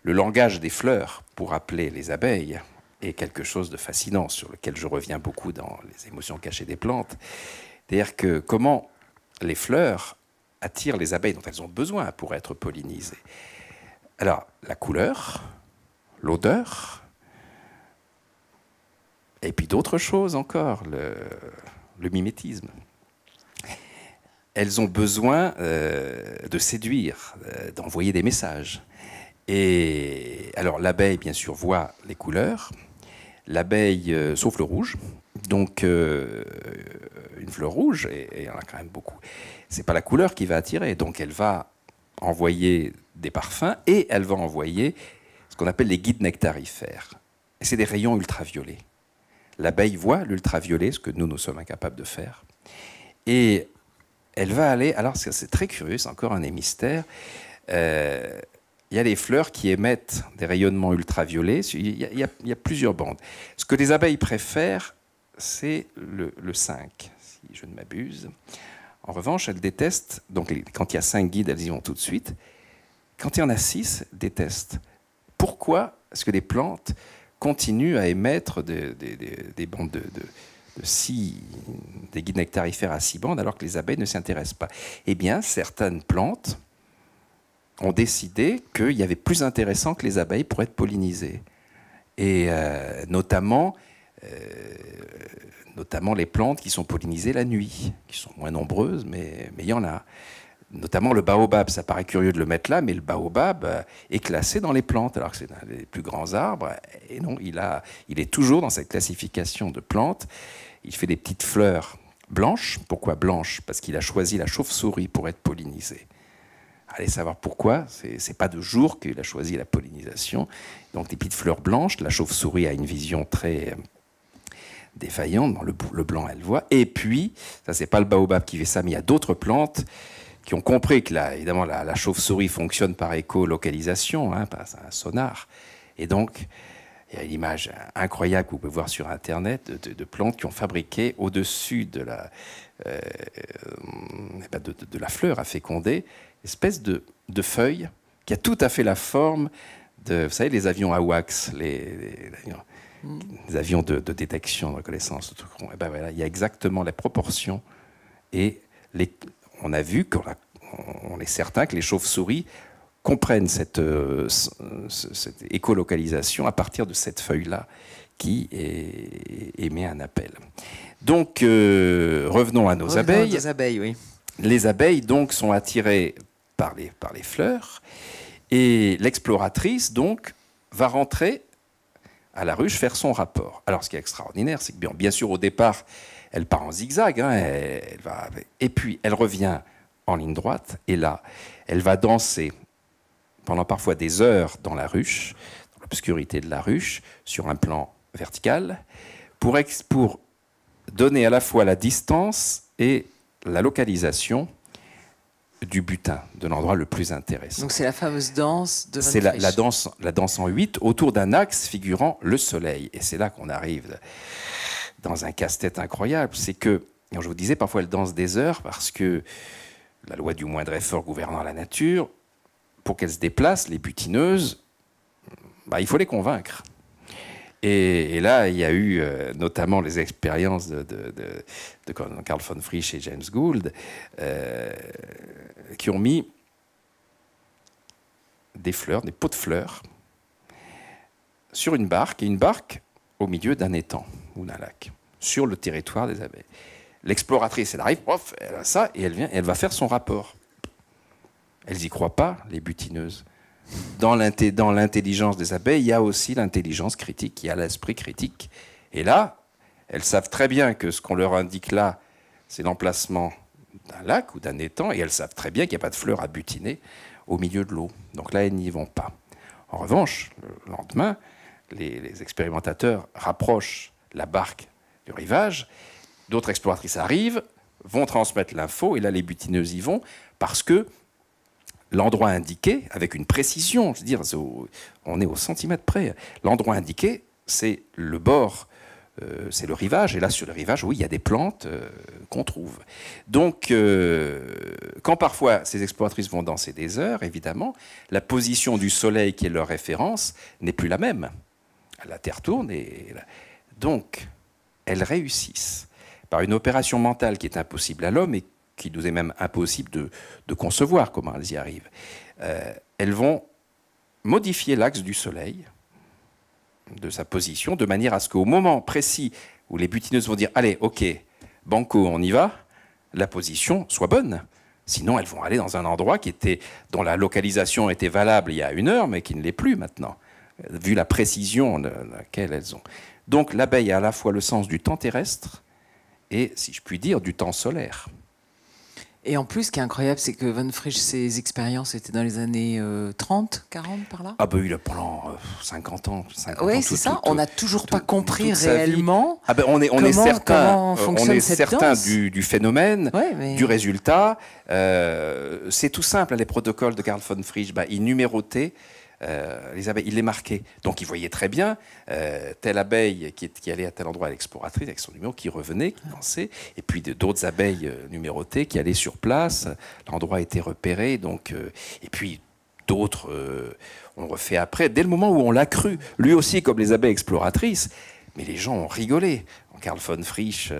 le langage des fleurs, pour appeler les abeilles, est quelque chose de fascinant sur lequel je reviens beaucoup dans les émotions cachées des plantes. C'est-à-dire que comment les fleurs attirent les abeilles dont elles ont besoin pour être pollinisées. Alors, la couleur, l'odeur, et puis d'autres choses encore, le, le mimétisme elles ont besoin euh, de séduire, euh, d'envoyer des messages. Et alors l'abeille, bien sûr, voit les couleurs. L'abeille, euh, sauf le rouge. Donc une fleur rouge, et, il y en a quand même beaucoup. C'est pas la couleur qui va attirer. Donc elle va envoyer des parfums et elle va envoyer ce qu'on appelle les guides nectarifères. Et c'est des rayons ultraviolets. L'abeille voit l'ultraviolet, ce que nous nous sommes incapables de faire. Et elle va aller. Alors, c'est très curieux, c'est encore un des euh, il y a les fleurs qui émettent des rayonnements ultraviolets. Il y, a, plusieurs bandes. Ce que les abeilles préfèrent, c'est le, 5, si je ne m'abuse. En revanche, elles détestent, donc quand il y a 5 guides, elles y vont tout de suite. Quand il y en a 6, détestent. Pourquoi est-ce que les plantes continuent à émettre des, bandes de si des guides nectarifères à six bandes alors que les abeilles ne s'intéressent pas Eh bien, certaines plantes ont décidé qu'il y avait plus intéressant que les abeilles pour être pollinisées. Et euh, notamment, euh, notamment les plantes qui sont pollinisées la nuit, qui sont moins nombreuses, mais il mais y en a. Notamment le baobab, ça paraît curieux de le mettre là, mais le baobab euh, est classé dans les plantes, alors que c'est un des plus grands arbres. Et non, il, a, il est toujours dans cette classification de plantes. Il fait des petites fleurs blanches. Pourquoi blanches Parce qu'il a choisi la chauve-souris pour être pollinisée. Allez savoir pourquoi, c'est pas de jour qu'il a choisi la pollinisation. Donc des petites fleurs blanches, la chauve-souris a une vision très euh, défaillante, dans le, blanc elle voit. Et puis, ça c'est pas le baobab qui fait ça, mais il y a d'autres plantes qui ont compris que là, évidemment, la, chauve-souris fonctionne par écholocalisation, hein, un sonar. Et donc, il y a une image incroyable que vous pouvez voir sur Internet de, plantes qui ont fabriqué au-dessus de, euh, euh, bah, de, la, fleur à féconder, espèce de, feuille qui a tout à fait la forme de, vous savez, les avions à wax, les, avions, hmm. de, détection, de reconnaissance. Et eh ben voilà, il y a exactement la proportion et les, on a vu qu'on on est certain que les chauves-souris comprennent euh, cette, écolocalisation à partir de cette feuille-là qui émet un appel. Donc, euh, revenons à nos abeilles. Les abeilles oui. Les abeilles, donc, sont attirées par les, par les fleurs. Et l'exploratrice, donc, va rentrer à la ruche faire son rapport. Alors, ce qui est extraordinaire, c'est que, bien, bien, sûr, au départ, elle part en zigzag. Hein, elle va, et puis, elle revient en ligne droite. Et là, elle va danser pendant parfois des heures dans la ruche, dans l'obscurité de la ruche, sur un plan vertical, pour, pour donner à la fois la distance et la localisation du butin, de l'endroit le plus intéressant. Donc c'est la fameuse danse de C'est la, la, danse, la danse en huit autour d'un axe figurant le soleil. Et c'est là qu'on arrive dans un casse-tête incroyable. C'est que, je vous disais, parfois elle danse des heures parce que la loi du moindre effort gouvernant la nature, pour qu'elles se déplacent, les butineuses, bah, il faut les convaincre. Et, là, il y a eu euh, notamment les expériences de, Carl von Frisch et James Gould euh, qui ont mis des fleurs, des pots de fleurs, sur une barque, et une barque au milieu d'un étang ou d'un lac, sur le territoire des abeilles. L'exploratrice, elle arrive, elle a ça, et elle vient, et elle va faire son rapport. Elles n'y croient pas, les butineuses. Dans l'intelligence des abeilles, il y a aussi l'intelligence critique, il y a l'esprit critique. Et là, elles savent très bien que ce qu'on leur indique là, c'est l'emplacement d'un lac ou d'un étang, et elles savent très bien qu'il n'y a pas de fleurs à butiner au milieu de l'eau. Donc là, elles n'y vont pas. En revanche, le lendemain, les, expérimentateurs rapprochent la barque du rivage, d'autres exploratrices arrivent, vont transmettre l'info, et là, les butineuses y vont, parce que l'endroit indiqué, avec une précision, je veux dire, on est au centimètre près, l'endroit indiqué, c'est le bord, euh, c'est le rivage, et là sur le rivage, oui, il y a des plantes euh, qu'on trouve. Donc, euh, quand parfois ces exploratrices vont danser des heures, évidemment, la position du soleil qui est leur référence n'est plus la même. La Terre tourne, et donc, elles réussissent par une opération mentale qui est impossible à l'homme et qui nous est même impossible de, concevoir comment elles y arrivent, euh, elles vont modifier l'axe du Soleil, de sa position, de manière à ce qu'au moment précis où les butineuses vont dire Allez, ok, banco, on y va, la position soit bonne. Sinon, elles vont aller dans un endroit qui était, dont la localisation était valable il y a une heure, mais qui ne l'est plus maintenant, vu la précision de laquelle elles ont. Donc l'abeille a à la fois le sens du temps terrestre et, si je puis dire, du temps solaire. Et en plus, ce qui est incroyable, c'est que Von Frisch, ses expériences étaient dans les années 30, euh, 40, par là Ah, ben oui, pendant 50 euh, ans. oui, c'est ça. on n'a toujours pas compris réellement. Ah bah, on est, on comment, est certain, euh, on est certain du, du, phénomène, du résultat. c'est tout simple. Hein, les protocoles de Karl von Frisch, bah, ils numérotaient euh, les abeilles. Il les marquait. Donc il voyait très bien euh, telle abeille qui, allait à tel endroit à l'exploratrice avec son numéro, qui revenait, qui dansait, et puis d'autres abeilles euh, numérotées qui allaient sur place. L'endroit était repéré. Donc, et puis d'autres, on refait après. Dès le moment où on l'a cru, lui aussi comme les abeilles exploratrices, mais les gens ont rigolé. Carl von Frisch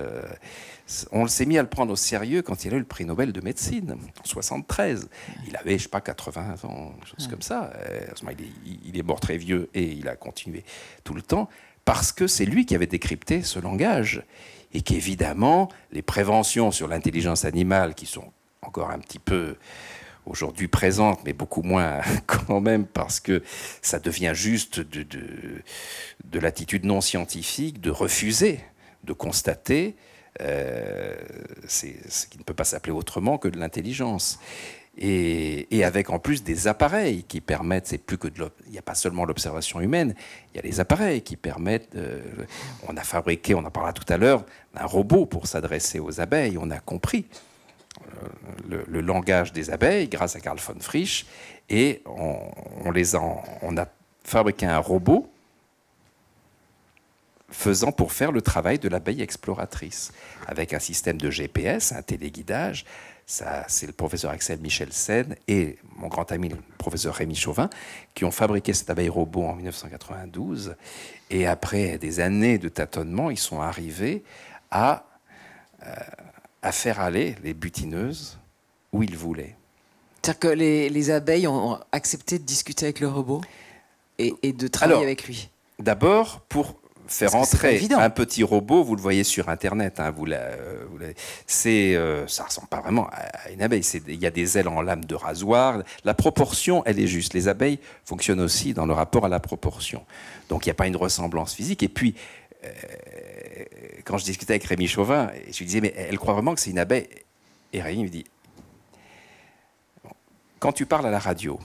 on s'est mis à le prendre au sérieux quand il a eu le prix Nobel de médecine, en 73. Il avait, je sais pas, 80 ans, quelque chose comme ça. Euh, il est, il est mort très vieux et il a continué tout le temps parce que c'est lui qui avait décrypté ce langage. Et qu'évidemment, les préventions sur l'intelligence animale, qui sont encore un petit peu aujourd'hui présentes, mais beaucoup moins quand même, parce que ça devient juste de l'attitude non scientifique de refuser de constater euh, c'est ce qui ne peut pas s'appeler autrement que de l'intelligence. Et, avec en plus des appareils qui permettent, c'est plus que de il n'y a pas seulement l'observation humaine, il y a les appareils qui permettent, euh, on a fabriqué, on en parlera tout à l'heure, un robot pour s'adresser aux abeilles, on a compris euh, le, langage des abeilles grâce à Carl von Frisch, et on, on les on a fabriqué un robot faisant pour faire le travail de l'abeille exploratrice, avec un système de GPS, un téléguidage. Ça, c'est le professeur Axel Michel Michelsen et mon grand ami le professeur Rémi Chauvin qui ont fabriqué cette abeille robot en 1992. Et après des années de tâtonnement, ils sont arrivés à, euh, à faire aller les butineuses où ils voulaient. C'est-à-dire que les, abeilles ont accepté de discuter avec le robot et, de travailler avec lui D'abord, pour faire entrer un petit robot, vous le voyez sur Internet, hein, vous, euh, euh, ça ressemble pas vraiment à, une abeille. Il y a des ailes en lame de rasoir. La proportion, elle est juste. Les abeilles fonctionnent aussi dans le rapport à la proportion. Donc il n'y a pas une ressemblance physique. Et puis, euh, quand je discutais avec Rémi Chauvin, je lui disais, mais elle croit vraiment que c'est une abeille Et Rémi me dit, quand tu parles à la radio,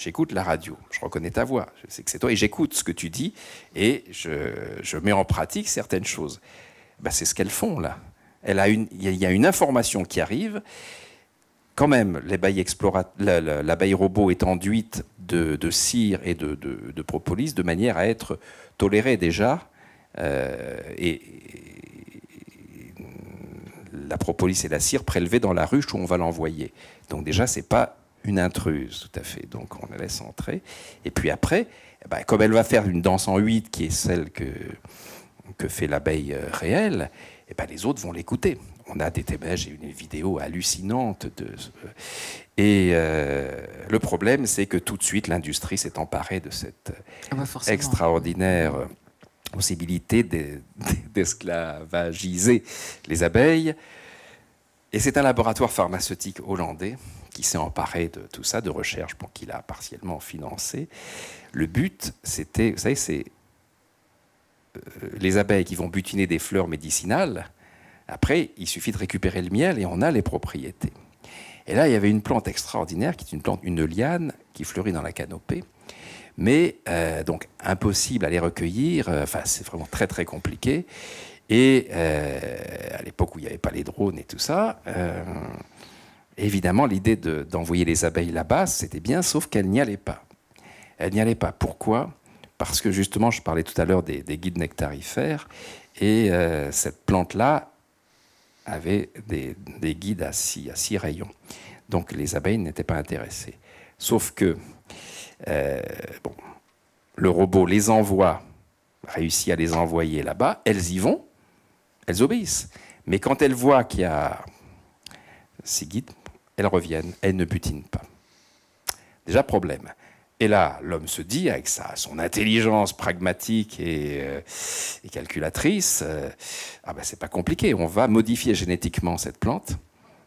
j'écoute la radio, je reconnais ta voix, je sais que c'est toi, et j'écoute ce que tu dis, et je, je mets en pratique certaines choses. Ben, c'est ce qu'elles font là. Elle a une, il y a une information qui arrive. Quand même, l'abeille robot est enduite de, de cire et de, de, propolis de manière à être tolérée déjà. Euh, et, la propolis et la cire prélevées dans la ruche où on va l'envoyer. Donc déjà, c'est pas une intruse, tout à fait. Donc on la laisse entrer. Et puis après, eh ben, comme elle va faire une danse en huit, qui est celle que, que fait l'abeille euh, réelle, et eh ben, les autres vont l'écouter. On a des tébèges et une vidéo hallucinante. De... Euh, et euh, le problème, c'est que tout de suite, l'industrie s'est emparée de cette ah bah, extraordinaire possibilité d'esclavagiser les abeilles. Et c'est un laboratoire pharmaceutique hollandais qui s'est emparé de tout ça, de recherche, pour qu'il a partiellement financé. Le but, c'était, vous savez, c'est euh, les abeilles qui vont butiner des fleurs médicinales. Après, il suffit de récupérer le miel et on a les propriétés. Et là, il y avait une plante extraordinaire qui est une plante, une liane qui fleurit dans la canopée. Mais euh, donc impossible à les recueillir, euh, enfin c'est vraiment très très compliqué. Et euh, à l'époque où il n'y avait pas les drones et tout ça, euh, évidemment, l'idée d'envoyer les abeilles là-bas, c'était bien, sauf qu'elles n'y allaient pas. Elles n'y allaient pas. Pourquoi Parce que justement, je parlais tout à l'heure des, guides nectarifères, et euh, cette plante-là avait des, guides à six, rayons. Donc les abeilles n'étaient pas intéressées. Sauf que le robot les envoie, réussit à les envoyer là-bas, elles y vont, elles obéissent. Mais quand elles voient qu'il y a ces guides, elles reviennent, elles ne butinent pas. Déjà problème. Et là, l'homme se dit, avec sa, son intelligence pragmatique et, euh, calculatrice, euh, ah ben c'est pas compliqué, on va modifier génétiquement cette plante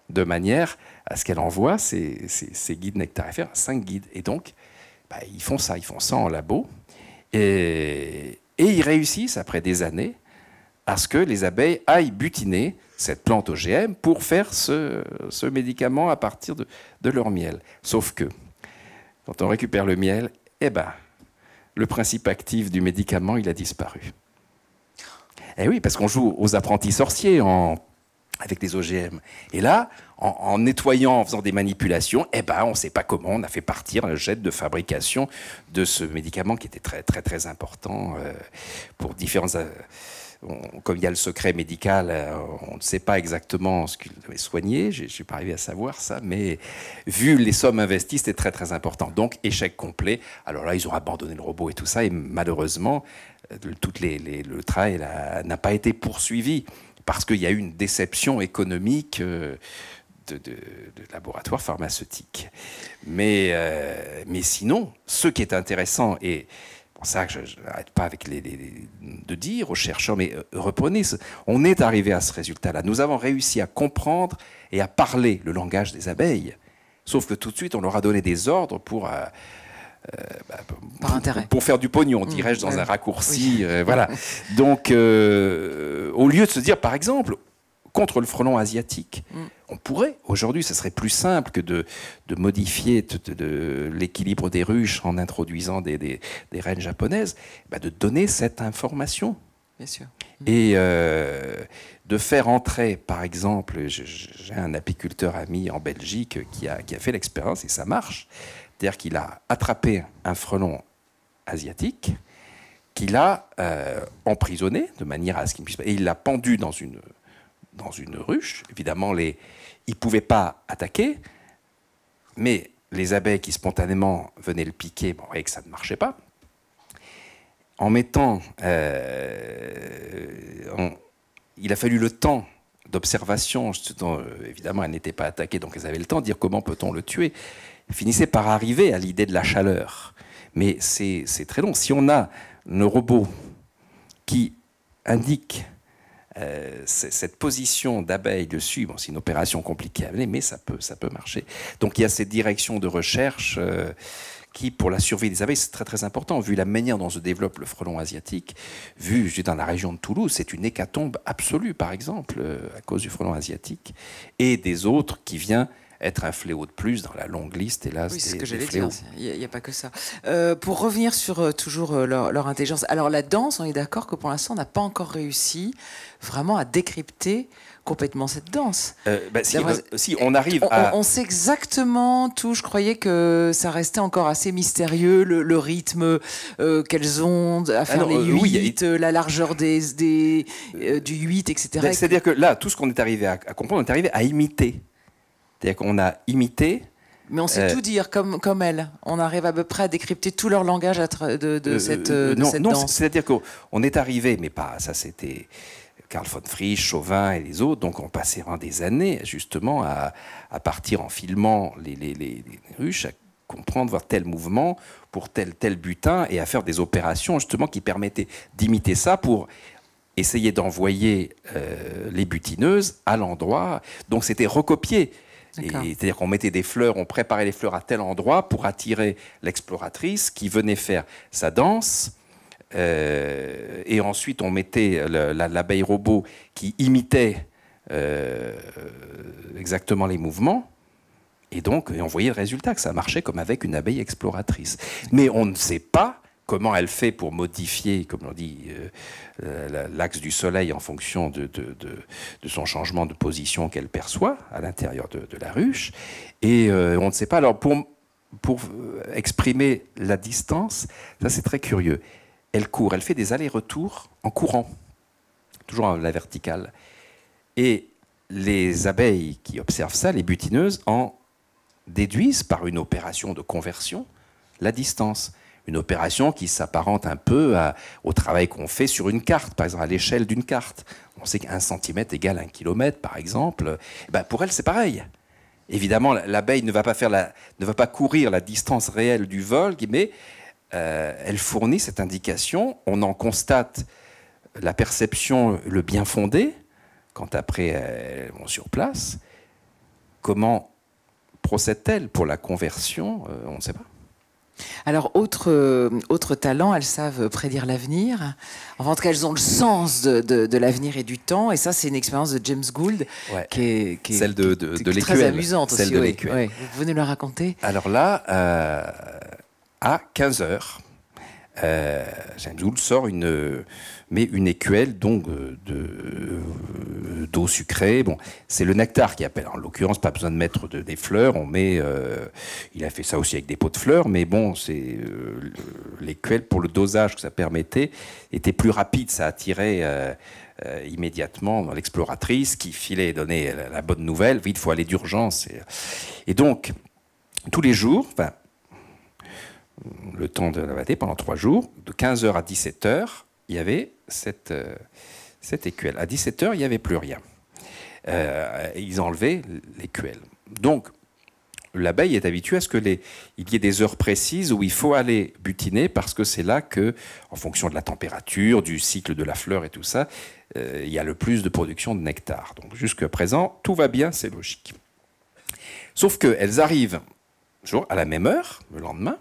de manière à ce qu'elle envoie ses, guides nectarifères, cinq guides. Et donc, ben, ils font ça, ils font ça en labo. Et, et ils réussissent, après des années, à ce que les abeilles aillent butiner cette plante OGM pour faire ce, médicament à partir de, leur miel. Sauf que, quand on récupère le miel, eh ben, le principe actif du médicament, il a disparu. Eh oui, parce qu'on joue aux apprentis sorciers avec les OGM. Et là, en, nettoyant, en faisant des manipulations, eh ben, on ne sait pas comment, on a fait partir le jet de fabrication de ce médicament qui était très, très, très important euh, pour différents... Euh, comme il y a le secret médical, euh, on ne sait pas exactement ce qu'il devait soigné. Je n'ai pas arrivé à savoir ça, mais vu les sommes investies, c'était très très important. Donc échec complet. Alors là, ils ont abandonné le robot et tout ça, et malheureusement, euh, tout le travail n'a pas été poursuivi parce qu'il y a eu une déception économique. Euh, de, de, laboratoire pharmaceutique. Mais, mais sinon, ce qui est intéressant, et ça que je, n'arrête pas avec les, de dire aux chercheurs, mais euh, reprenez, on est arrivé à ce résultat-là. Nous avons réussi à comprendre et à parler le langage des abeilles. Sauf que tout de suite, on leur a donné des ordres pour... Euh, euh, bah, pour, faire du pognon, mmh, dirais-je, dans un raccourci. voilà. Donc, au lieu de se dire, par exemple, contre le frelon asiatique. Mm. On pourrait, aujourd'hui, ce serait plus simple que de, modifier l'équilibre des ruches en introduisant des, reines japonaises, bah, de donner cette information. Mm. Et euh, de faire entrer, par exemple, j'ai un apiculteur ami en Belgique qui a, fait l'expérience et ça marche. C'est-à-dire qu'il a attrapé un frelon asiatique qu'il a euh, emprisonné de manière à ce qu'il puisse pas. Et il l'a pendu dans une dans une ruche. Évidemment, les, ils ne pouvaient pas attaquer, mais les abeilles qui spontanément venaient le piquer, bon, on voyait que ça ne marchait pas. En mettant. Euh, il a fallu le temps d'observation. Euh, évidemment, elles n'étaient pas attaquées. donc elles avaient le temps de dire comment peut-on le tuer. Ils finissaient par arriver à l'idée de la chaleur. Mais c'est très long. Si on a nos robot qui indiquent euh, cette position d'abeille dessus, bon, c'est une opération compliquée à mener, mais ça peut, ça peut marcher. Donc il y a cette direction de recherche euh, qui, pour la survie des abeilles, c'est très très important, vu la manière dont se développe le frelon asiatique, vu je dans la région de Toulouse, c'est une hécatombe absolue, par exemple, euh, à cause du frelon asiatique, et des autres qui viennent être un fléau de plus dans la longue liste, hélas. là c'est ce que Il n'y a, pas que ça. Euh, pour revenir sur euh, toujours euh, leur, intelligence, alors la danse, on est d'accord que pour l'instant, on n'a pas encore réussi vraiment à décrypter complètement cette danse. Bah, si, on arrive on, sait exactement tout. Je croyais que ça restait encore assez mystérieux, le, rythme, quelles ont, à faire les 8, la largeur des, des du 8, etc. Ben, c'est-à-dire que là, tout ce qu'on est arrivé à, à, comprendre, on est arrivé à imiter. C'est-à-dire qu'on a imité. Mais on sait euh, tout dire comme, comme elle. On arrive à peu près à décrypter tout leur langage de, de, euh, euh, cette, non, non, C'est-à-dire qu'on est arrivé, mais pas ça, c'était Carl von Frisch, Chauvin et les autres. Donc on passait des années justement à, à, partir en filmant les, les, les, ruches, à comprendre, voir tel mouvement pour tel tel butin et à faire des opérations justement qui permettaient d'imiter ça pour essayer d'envoyer les butineuses à l'endroit. Donc c'était recopier c'est-à-dire qu'on mettait des fleurs, on préparait les fleurs à tel endroit pour attirer l'exploratrice qui venait faire sa danse. Euh, et ensuite, on mettait l'abeille robot qui imitait euh, exactement les mouvements. Et donc, on voyait le résultat, que ça marchait comme avec une abeille exploratrice. Mais on ne sait pas comment elle fait pour modifier, comme on dit, euh, euh, l'axe du Soleil en fonction de, son changement de position qu'elle perçoit à l'intérieur de, la ruche. Et euh, on ne sait pas. Alors, pour, pour exprimer la distance, ça c'est très curieux. Elle court, elle fait des allers-retours en courant, toujours à la verticale. Et les abeilles qui observent ça, les butineuses, en déduisent par une opération de conversion la distance une opération qui s'apparente un peu au travail qu'on fait sur une carte, par exemple à l'échelle d'une carte. On sait qu'un centimètre égale un kilomètre, par exemple. Bah, pour elle, c'est pareil. Évidemment, l'abeille ne va pas faire courir la distance réelle du vol, mais euh, elle fournit cette indication. On en constate la perception, le bien fondé, quand après elles vont sur place. Comment procède-t-elle pour la conversion euh, On ne sait pas. Alors, autre, euh, autre talent, elles savent prédire l'avenir. en tout cas, elles ont le sens de, de, l'avenir et du temps. Et ça, c'est une expérience de James Gould qui, est, Celle de, de, très amusante Celle aussi. De Vous venez le raconter Alors là, euh, à 15 h euh, Zemzoul sort une, mais une écuelle donc euh, de euh, d'eau sucrée. Bon, c'est le nectar qui appelle. En l'occurrence, pas besoin de mettre des fleurs. On met, euh, il a fait ça aussi avec des pots de fleurs, mais bon, c'est l'écuelle pour le dosage que ça permettait était plus rapide. Ça attirait. immédiatement dans l'exploratrice qui filait et donnait la, bonne nouvelle. Vite, faut aller d'urgence. Et, et, donc, tous les jours, enfin, le temps de la pendant trois jours, de 15h à 17h, il y avait cette, euh, cette écuelle. À 17h, il n'y avait plus rien. Euh, ils enlevaient l'écuelle. Donc, l'abeille est habituée à ce que les, il y ait des heures précises où il faut aller butiner parce que c'est là que, en fonction de la température, du cycle de la fleur et tout ça, euh, il y a le plus de production de nectar. Donc jusqu'à présent, tout va bien, c'est logique. Sauf qu'elles arrivent toujours à la même heure, le lendemain,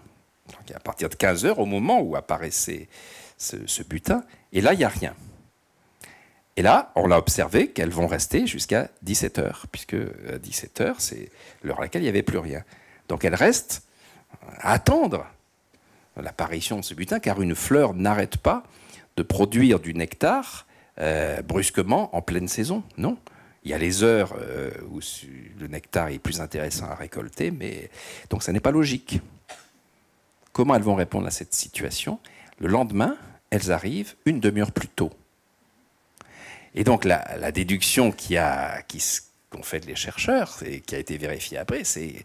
à partir de 15 heures, au moment où apparaissait ce, butin, et là, il n'y a rien. Et là, on l'a observé qu'elles vont rester jusqu'à 17 heures, puisque 17 euh, heures, c'est l'heure à laquelle il n'y avait plus rien. Donc elles restent à attendre l'apparition de ce butin, car une fleur n'arrête pas de produire du nectar euh, brusquement en pleine saison. Non. Il y a les heures euh, où le nectar est plus intéressant à récolter, mais donc ça n'est pas logique. Comment elles vont répondre à cette situation Le lendemain, elles arrivent une demi-heure plus tôt. Et donc la, déduction qui qu'ont fait les chercheurs et qui a été vérifiée après, c'est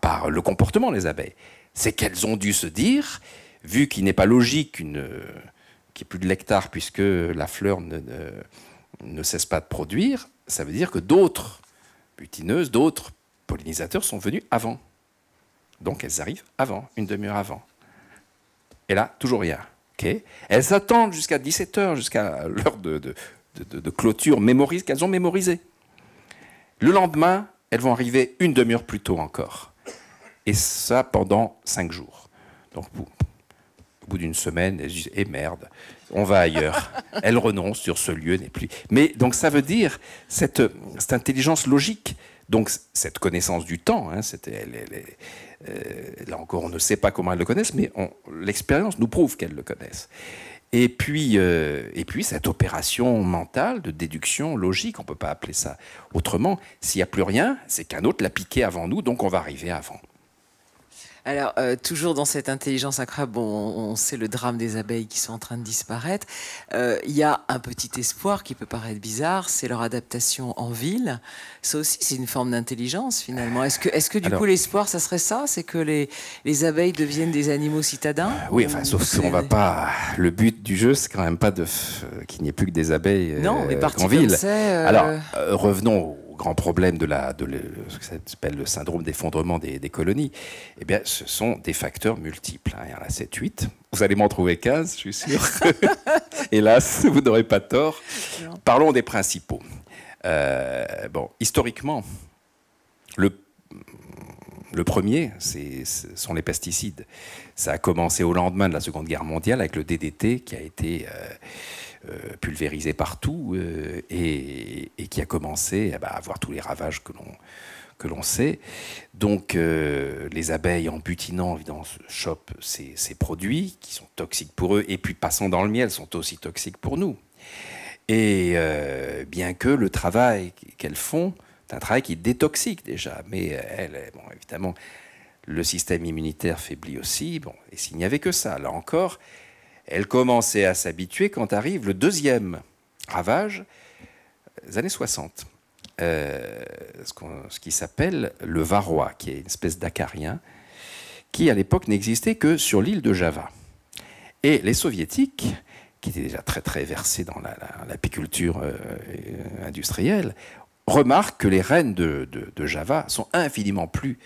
par, le comportement des abeilles, c'est qu'elles ont dû se dire, vu qu'il n'est pas logique qu'il n'y ait plus de l'hectare puisque la fleur ne cesse pas de produire, ça veut dire que d'autres butineuses, d'autres pollinisateurs sont venus avant. Donc elles arrivent avant, une demi-heure avant. Et là, toujours rien. Elles attendent jusqu'à 17h, jusqu'à l'heure de, clôture mémorise qu'elles ont mémorisé. Le lendemain, elles vont arriver une demi-heure plus tôt encore. Et ça pendant cinq jours. Donc, au bout d'une semaine, elles disent Eh merde, on va ailleurs. elles renoncent sur ce lieu, n'est plus. Mais donc, ça veut dire cette, intelligence logique. Donc cette connaissance du temps, hein, elle, euh, là encore, on ne sait pas comment elles le connaissent, mais l'expérience nous prouve qu'elles le connaissent. Et puis, euh, et puis cette opération mentale de déduction logique, on ne peut pas appeler ça autrement. S'il n'y a plus rien, c'est qu'un autre l'a piqué avant nous, donc on va arriver avant. Alors, euh, toujours dans cette intelligence incroyable, bon, on, sait le drame des abeilles qui sont en train de disparaître. Euh, il y a un petit espoir qui peut paraître bizarre, c'est leur adaptation en ville. Ça aussi, c'est une forme d'intelligence finalement. Est-ce que, est que du coup, l'espoir, ça serait ça C'est que les, les, abeilles deviennent des animaux citadins euh, Oui, enfin, sauf si on va pas. Le but du jeu, c'est quand même pas de qu'il n'y ait plus que des abeilles non, mais en ville. Alors, revenons grand problème de, la, de ce que ça s'appelle le syndrome d'effondrement des, colonies, eh bien, ce sont des facteurs multiples. Hein. Il y en a 7, 8. Vous allez m'en trouver 15, je suis sûr. Hélas, vous n'aurez pas tort. Parlons des principaux. Euh, bon, historiquement, le, le premier, ce sont les pesticides. Ça a commencé au lendemain de la Seconde Guerre mondiale avec le DDT qui a été... Euh, euh, pulvérisé partout euh, et, qui a commencé eh ben, à avoir tous les ravages que l'on que l'on sait. Donc euh, les abeilles, en butinant, évidemment, chopent ces, produits qui sont toxiques pour eux, et puis passant dans le miel, sont aussi toxiques pour nous. Et bien que le travail qu'elles font, est un travail qui détoxique déjà, mais elles, bon, évidemment, le système immunitaire faiblit aussi, bon, et s'il n'y avait que ça, là encore, elle commençait à s'habituer quand arrive le deuxième ravage, les euh, années 60. Euh, ce, qui s'appelle le varroa, qui est une espèce d'acarien, qui à l'époque n'existait que sur l'île de Java. Et les soviétiques, qui étaient déjà très très versés dans l'apiculture la, euh, industrielle, remarquent que les reines de, Java sont infiniment plus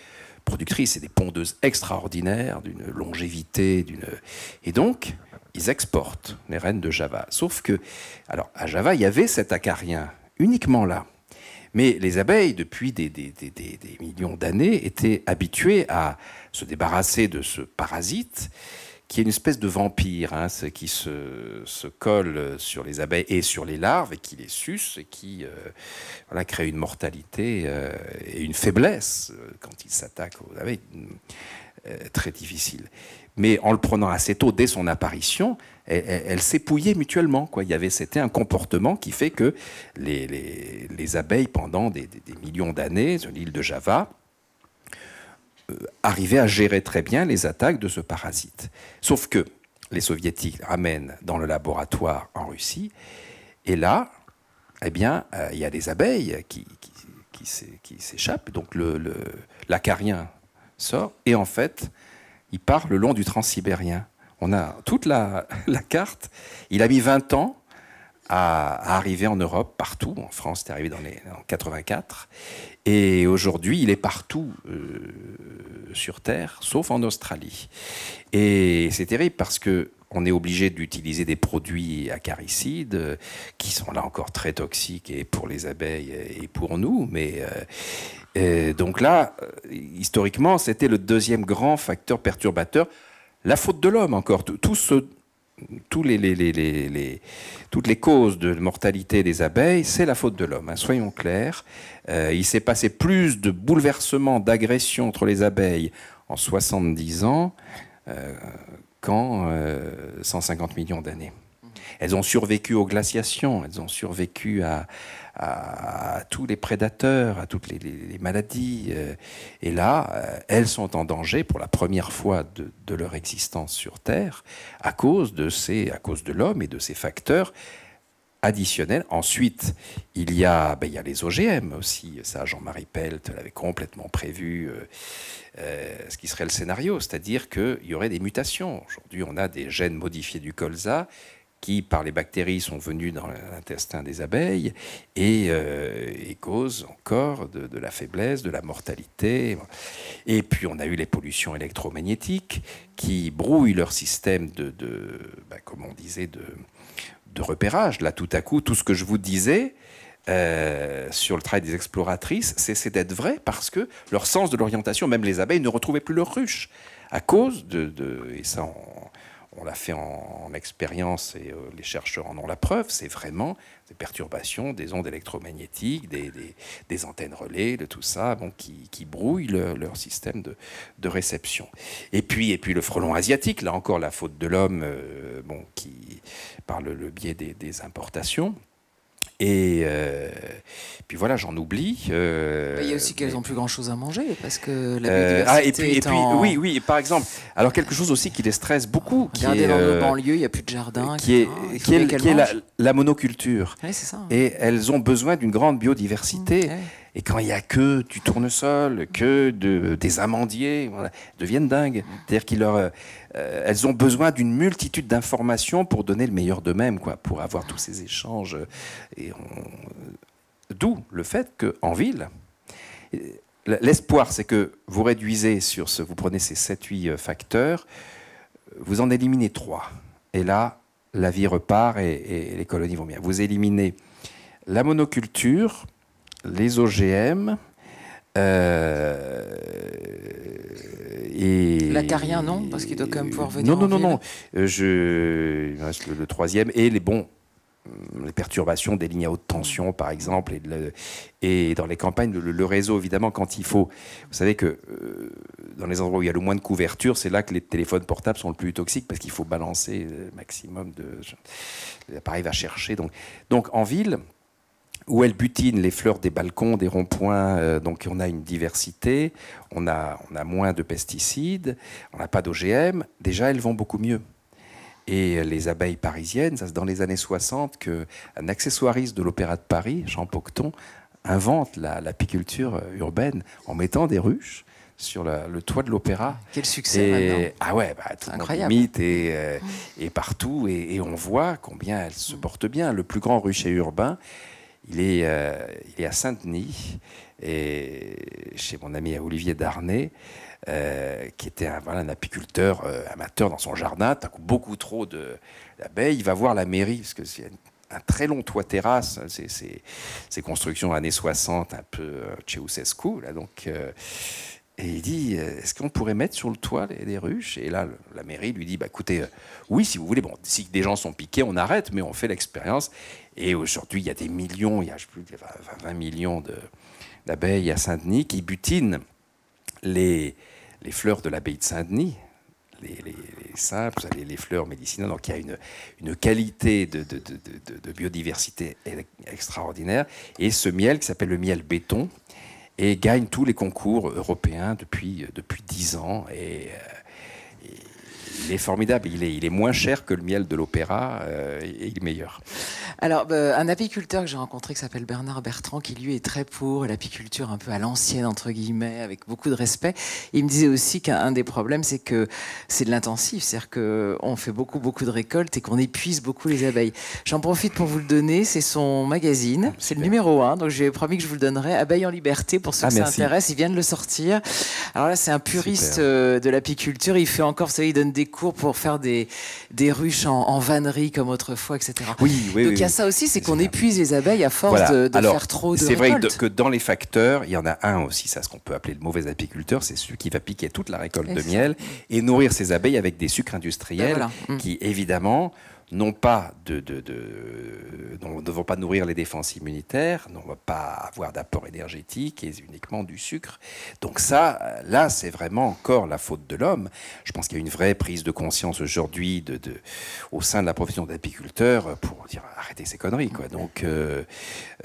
productrices et des pondeuses extraordinaires, d'une longévité, d'une... Et donc, ils exportent les rennes de Java. Sauf que, alors à Java, il y avait cet acarien, uniquement là. Mais les abeilles, depuis des, millions d'années, étaient habituées à se débarrasser de ce parasite qui est une espèce de vampire, hein, qui se, colle sur les abeilles et sur les larves et qui les suce et qui euh, crée une mortalité euh, et une faiblesse euh, quand il s'attaquent aux abeilles très difficile mais en le prenant assez tôt, dès son apparition, elles, elle, s'épouillaient mutuellement. y avait, c'était un comportement qui fait que les, abeilles, pendant des, millions d'années, sur l'île de Java, euh, arrivaient à gérer très bien les attaques de ce parasite. Sauf que les soviétiques ramènent dans le laboratoire en Russie, et là, eh bien, euh, il y a des abeilles qui, s'échappent, donc l'acarien sort, et en fait, il part le long du transsibérien. On a toute la, carte. Il a mis 20 ans à, arriver en Europe, partout. En France, il est arrivé dans les, en 84. Et aujourd'hui, il est partout euh, sur Terre, sauf en Australie. Et c'est terrible parce que on est obligé d'utiliser des produits acaricides euh, qui sont là encore très toxiques et pour les abeilles et pour nous. Mais euh, euh, donc là, historiquement, c'était le deuxième grand facteur perturbateur. La faute de l'homme encore. tous toutes les causes de mortalité des abeilles, c'est la faute de l'homme. Hein, soyons clairs. il s'est passé plus de bouleversements, d'agressions entre les abeilles en 70 ans. Euh, quand 150 euh, millions d'années. Elles ont survécu aux glaciations, elles ont survécu à, tous les prédateurs, à toutes les, maladies. Euh, et là, euh, elles sont en danger pour la première fois de, de, leur existence sur Terre à cause de ces, à cause de l'homme et de ces facteurs Ensuite, il y a, ben, les OGM aussi. Ça, Jean-Marie Pelt l'avait complètement prévu, euh, euh, ce qui serait le scénario, c'est-à-dire qu'il y aurait des mutations. Aujourd'hui, on a des gènes modifiés du colza qui, par les bactéries, sont venus dans l'intestin des abeilles et, euh, causent encore de, la faiblesse, de la mortalité. Et puis, on a eu les pollutions électromagnétiques qui brouillent leur système de, ben, comme on disait, de de repérage. Là, tout à coup, tout ce que je vous disais euh, sur le travail des exploratrices, c'est d'être vrai parce que leur sens de l'orientation, même les abeilles, ne retrouvaient plus leur ruche à cause de, de et ça, on l'a fait en, expérience et euh, les chercheurs en ont la preuve, c'est vraiment des perturbations des ondes électromagnétiques, des, antennes relais, de tout ça, bon, qui, brouillent leur système de, réception. Et puis, et puis le frelon asiatique, là encore la faute de l'homme, euh, bon, qui parle le, biais des importations. Et euh, puis voilà, j'en oublie. Euh, bah, il y a aussi qu'elles n'ont plus grand-chose à manger parce que la euh, biodiversité ah, et puis, oui, oui. Par exemple, alors quelque chose aussi qui les stresse beaucoup, qui est, dans nos banlieues, il n'y a plus de jardin, qui est, qui est, la, monoculture. Hein. Et elles ont besoin d'une grande biodiversité. Et quand il n'y a que du tournesol, que des amandiers, elles deviennent dingues. Mm. C'est-à-dire qu'elles euh, elles ont besoin d'une multitude d'informations pour donner le meilleur d'eux-mêmes, pour avoir tous ces échanges. D'où le fait qu'en ville, euh, l'espoir, c'est que vous réduisez sur ce, vous prenez ces 7-8 euh, facteurs, vous en éliminez 3. Et là, la vie repart et les colonies vont bien. Vous éliminez la monoculture, les OGM. Euh, et L'acarien, non Parce qu'il doit quand même pouvoir venir. Non, non, non, non. Euh, je, il reste le, troisième. Et les bons. Hum, les perturbations des lignes à haute tension, par exemple, et, et dans les campagnes, le, réseau, évidemment, quand il faut. Vous savez que euh, dans les endroits où il y a le moins de couverture, c'est là que les téléphones portables sont le plus toxiques parce qu'il faut balancer le maximum de. L'appareil va chercher. Donc, donc en ville, où elles butinent les fleurs des balcons, des ronds-points. Euh, donc on a une diversité, on a, on a moins de pesticides, on n'a pas d'OGM. Déjà, elles vont beaucoup mieux. Et les abeilles parisiennes, ça c'est dans les années 60 qu'un accessoiriste de l'Opéra de Paris, Jean Pocton, invente l'apiculture urbaine en mettant des ruches sur le toit de l'opéra. Quel succès et, maintenant. Ah ouais, bah, incroyable. Euh, et, partout, et, on voit combien elles se portent bien. Le plus grand rucher urbain, il est, euh, il est à Saint-Denis, et chez mon ami Olivier Darnay, euh, qui était un, voilà, un apiculteur euh, amateur dans son jardin. beaucoup trop d'abeilles. Il va voir la mairie, parce que c'est un très long toit terrasse, hein. ces constructions années 60, un peu Ceausescu, là, donc. Et il dit, est-ce qu'on pourrait mettre sur le toit des ruches Et là, la mairie lui dit, bah, écoutez, oui, si vous voulez, bon, si des gens sont piqués, on arrête, mais on fait l'expérience. Et aujourd'hui, il y a des millions, il y a plus plus, 20 millions d'abeilles à Saint-Denis qui butinent les, les fleurs de l'abbaye de Saint-Denis, les, simples, les, fleurs médicinales. Donc il y a une, une qualité de, biodiversité extraordinaire. Et ce miel, qui s'appelle le miel béton, et gagne tous les concours européens depuis, depuis 10 ans. Et euh, il est formidable. Il est, il est moins cher que le miel de l'opéra euh, et il est meilleur. Alors, euh, un apiculteur que j'ai rencontré qui s'appelle Bernard Bertrand, qui lui est très pour l'apiculture un peu à l'ancienne, entre guillemets, avec beaucoup de respect, il me disait aussi qu'un des problèmes, c'est que c'est de l'intensif. C'est-à-dire qu'on fait beaucoup, beaucoup de récoltes et qu'on épuise beaucoup les abeilles. J'en profite pour vous le donner. C'est son magazine. Ah, c'est le numéro 1. Donc, j'ai promis que je vous le donnerai. Abeilles en liberté, pour ceux ah, qui s'intéressent. Il vient de le sortir. Alors là, c'est un puriste euh, de l'apiculture. Il fait encore, ça, il donne des cours pour faire des, des ruches en, vannerie comme autrefois, etc. Oui, oui, Donc il y a ça aussi, c'est qu'on épuise les abeilles à force de, faire trop de C'est vrai que, dans les facteurs, il y en a un aussi, ça ce qu'on peut appeler le mauvais apiculteur, c'est celui qui va piquer toute la récolte de miel et nourrir ses abeilles avec des sucres industriels ben mm. qui évidemment non pas de, de, ne devons pas nourrir les défenses immunitaires, non ne va pas avoir d'apport énergétique et uniquement du sucre. Donc ça, là, c'est vraiment encore la faute de l'homme. Je pense qu'il y a une vraie prise de conscience aujourd'hui au sein de la profession d'apiculteur pour dire arrêtez ces conneries. Quoi. Donc euh,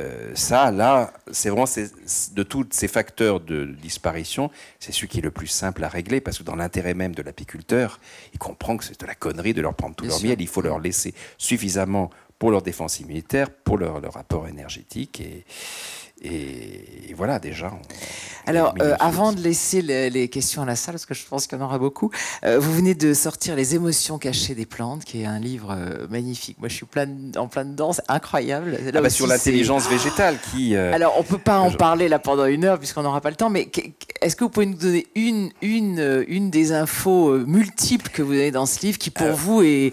euh, ça, là, c'est vraiment de tous ces facteurs de disparition, c'est celui qui est le plus simple à régler parce que dans l'intérêt même de l'apiculteur, il comprend que c'est de la connerie de leur prendre tout leur miel, il faut leur laisser suffisamment pour leur défense immunitaire, pour leur, leur rapport énergétique. Et, et, voilà, déjà. Alors, euh, avant de laisser les, questions à la salle, parce que je pense qu'il y en aura beaucoup, euh, vous venez de sortir Les émotions cachées des plantes, qui est un livre euh, magnifique. Moi, je suis plein, en plein dedans, c'est incroyable. Ah là bah, sur l'intelligence végétale qui. Alors, on ne peut pas en parler là pendant une heure, puisqu'on n'aura pas le temps, mais est-ce que vous pouvez nous donner une, une, euh, une des infos euh, multiples que vous avez dans ce livre qui, pour vous, est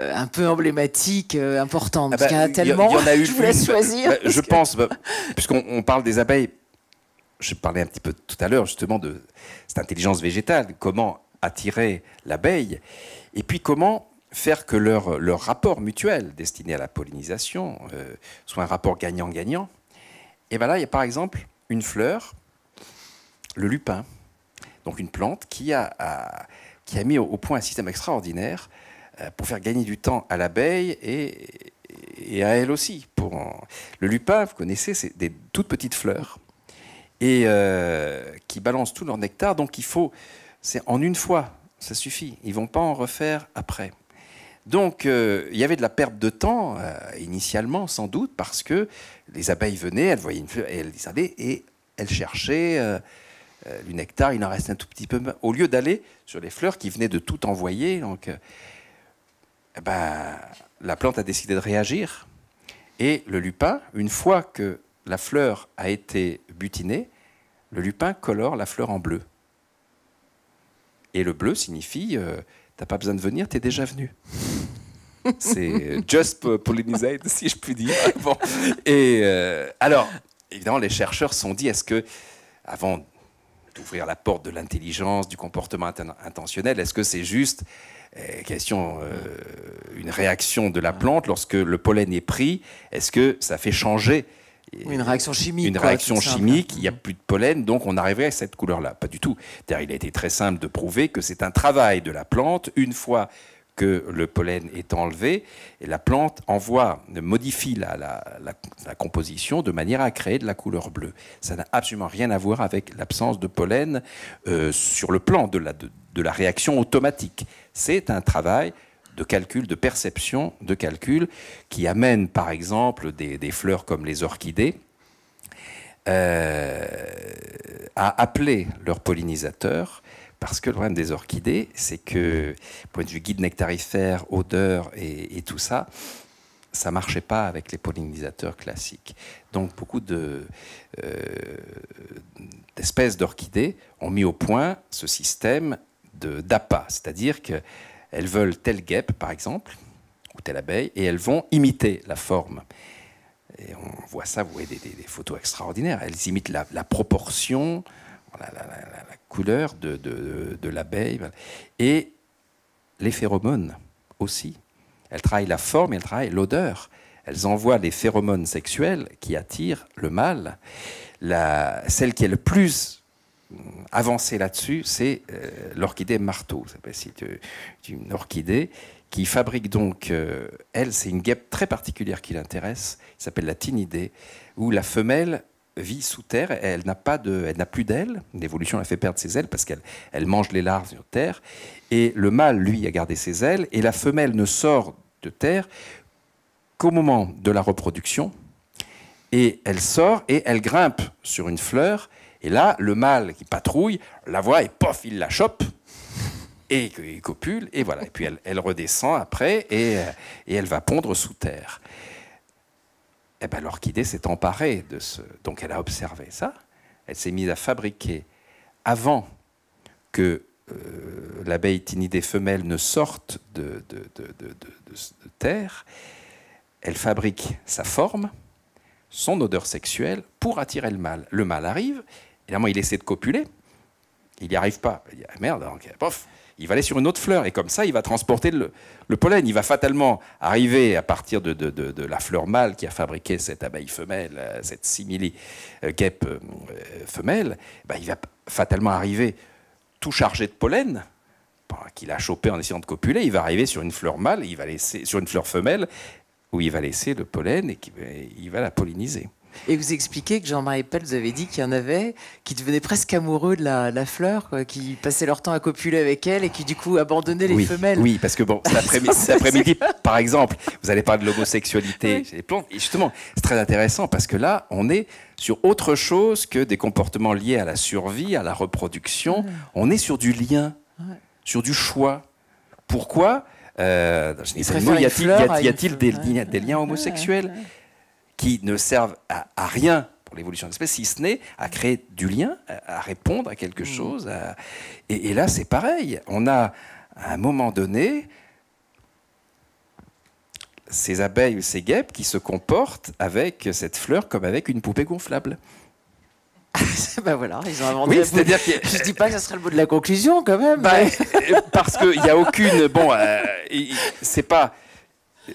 euh, un peu emblématique, importante ah parce bah, Il y en a tellement. je vous laisse choisir. Bah, je pense, bah, puisqu'on parle des abeilles, je parlais un petit peu tout à l'heure justement de cette intelligence végétale, comment attirer l'abeille, et puis comment faire que leur, leur rapport mutuel destiné à la pollinisation soit un rapport gagnant-gagnant. Et bien là, il y a par exemple une fleur le lupin, donc une plante qui a, qui a mis au, point un système extraordinaire euh, pour faire gagner du temps à l'abeille et, à elle aussi. Pour Le lupin, vous connaissez, c'est des toutes petites fleurs et euh, qui balancent tout leur nectar. Donc il faut, c'est en une fois, ça suffit. Ils vont pas en refaire après. Donc euh, il y avait de la perte de temps initialement, sans doute, parce que les abeilles venaient, elles voyaient une fleur et elles allaient et elles cherchaient euh, du nectar, il en reste un tout petit peu. Au lieu d'aller sur les fleurs qui venaient de tout envoyer, donc, euh, eh ben, la plante a décidé de réagir. Et le lupin, une fois que la fleur a été butinée, le lupin colore la fleur en bleu. Et le bleu signifie euh, t'as pas besoin de venir, t'es déjà venu. C'est just pollinisé, si je puis dire. Et alors, évidemment, les chercheurs se sont dit est-ce que, avant d'ouvrir la porte de l'intelligence, du comportement intentionnel. Est-ce que c'est juste euh, question, euh, une réaction de la plante lorsque le pollen est pris Est-ce que ça fait changer euh, une réaction chimique. Une réaction chimique, il n'y a mm. plus de pollen, donc on arriverait à cette couleur-là. Pas du tout. il a été très simple de prouver que c'est un travail de la plante, une fois que le pollen est enlevé, et la plante envoie, modifie la, composition de manière à créer de la couleur bleue. Ça n'a absolument rien à voir avec l'absence de pollen euh, sur le plan de la, réaction automatique. C'est un travail de calcul, de perception, de calcul, qui amène par exemple des, fleurs comme les orchidées euh, à appeler leurs pollinisateurs parce que le problème des orchidées, c'est que, point de vue guide nectarifère, odeur et, tout ça, ça marchait pas avec les pollinisateurs classiques. Donc beaucoup euh, d'espèces de, d'orchidées ont mis au point ce système d'appât, c'est-à-dire qu'elles veulent telle guêpe, par exemple, ou telle abeille, et elles vont imiter la forme. Et on voit ça, vous voyez des, photos extraordinaires. Elles imitent la proportion, la, couleur de, de, de l'abeille. Et les phéromones aussi. Elles travaillent la forme, elles travaillent l'odeur. Elles envoient les phéromones sexuelles qui attirent le mâle. La, celle qui est le plus avancée là-dessus, c'est euh, l'orchidée marteau. C'est une orchidée qui fabrique donc, euh, elle, c'est une guêpe très particulière qui l'intéresse, qui s'appelle la tinidée, où la femelle vit sous terre, elle n'a pas de, elle n'a plus d'ailes. L'évolution l'a fait perdre ses ailes parce qu'elle elle mange les larves sur terre. Et le mâle, lui, a gardé ses ailes. Et la femelle ne sort de terre qu'au moment de la reproduction. Et elle sort et elle grimpe sur une fleur. Et là, le mâle qui patrouille la voit et pof, il la chope. Et il copule, et voilà. Et puis elle, redescend après et elle va pondre sous terre. Eh ben, l'orchidée s'est emparée de ce. Donc elle a observé ça. Elle s'est mise à fabriquer avant que euh, l'abeille tinidée femelle ne sorte de, terre. Elle fabrique sa forme, son odeur sexuelle pour attirer le mâle. Le mâle arrive, évidemment, il essaie de copuler. Il n'y arrive pas. Il dit ah, merde, donc, il va aller sur une autre fleur. Et comme ça, il va transporter le, pollen. Il va fatalement arriver à partir de, la fleur mâle qui a fabriqué cette abeille femelle, euh, cette simili euh, guêpe euh, femelle. Eh ben, il va fatalement arriver tout chargé de pollen qu'il a chopé en essayant de copuler, il va arriver sur une fleur mâle, il va laisser sur une fleur femelle où il va laisser le pollen et eh, il va la polliniser. Et vous expliquez que Jean-Marie Pell vous avait dit qu'il y en avait qui devenaient presque amoureux de la, fleur, qui passaient leur temps à copuler avec elle et qui du coup abandonnaient les femelles. Oui, parce que bon, cet après-midi, par exemple, vous allez parler de l'homosexualité. Et justement, c'est très intéressant parce que là, on est sur autre chose que des comportements liés à la survie, à la reproduction. On est sur du lien, sur du choix. Pourquoi euh, y a-t-il des, des, liens homosexuels qui ne servent à, rien pour l'évolution de l'espèce, si ce n'est à créer du lien, à, répondre à quelque mm. chose. Et, là, c'est pareil. On a, à un moment donné, ces abeilles ou ces guêpes qui se comportent avec cette fleur comme avec une poupée gonflable. ben voilà, ils ont inventé. Oui, c'est-à-dire que je dis pas que ce serait le mot de la conclusion quand même. Bah, euh, parce qu'il n'y a aucune. Bon, euh, c'est pas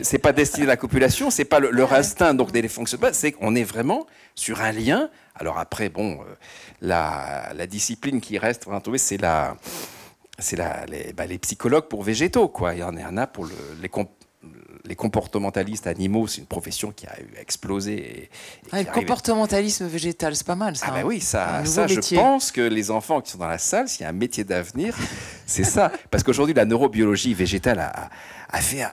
c'est pas destiné à la copulation, c'est pas le, leur instinct donc des pas bah, c'est qu'on est vraiment sur un lien. Alors après, bon, euh, la, discipline qui reste, c'est la, c'est les, bah, les, psychologues pour végétaux, quoi. Il y en a pour les les comportementalistes animaux, c'est une profession qui a explosé. le comportementalisme végétal, c'est pas mal ça. Ah bah hein. oui, ça, ça je pense que les enfants qui sont dans la salle, s'il y a un métier d'avenir, c'est ça. Parce qu'aujourd'hui, la neurobiologie végétale a, fait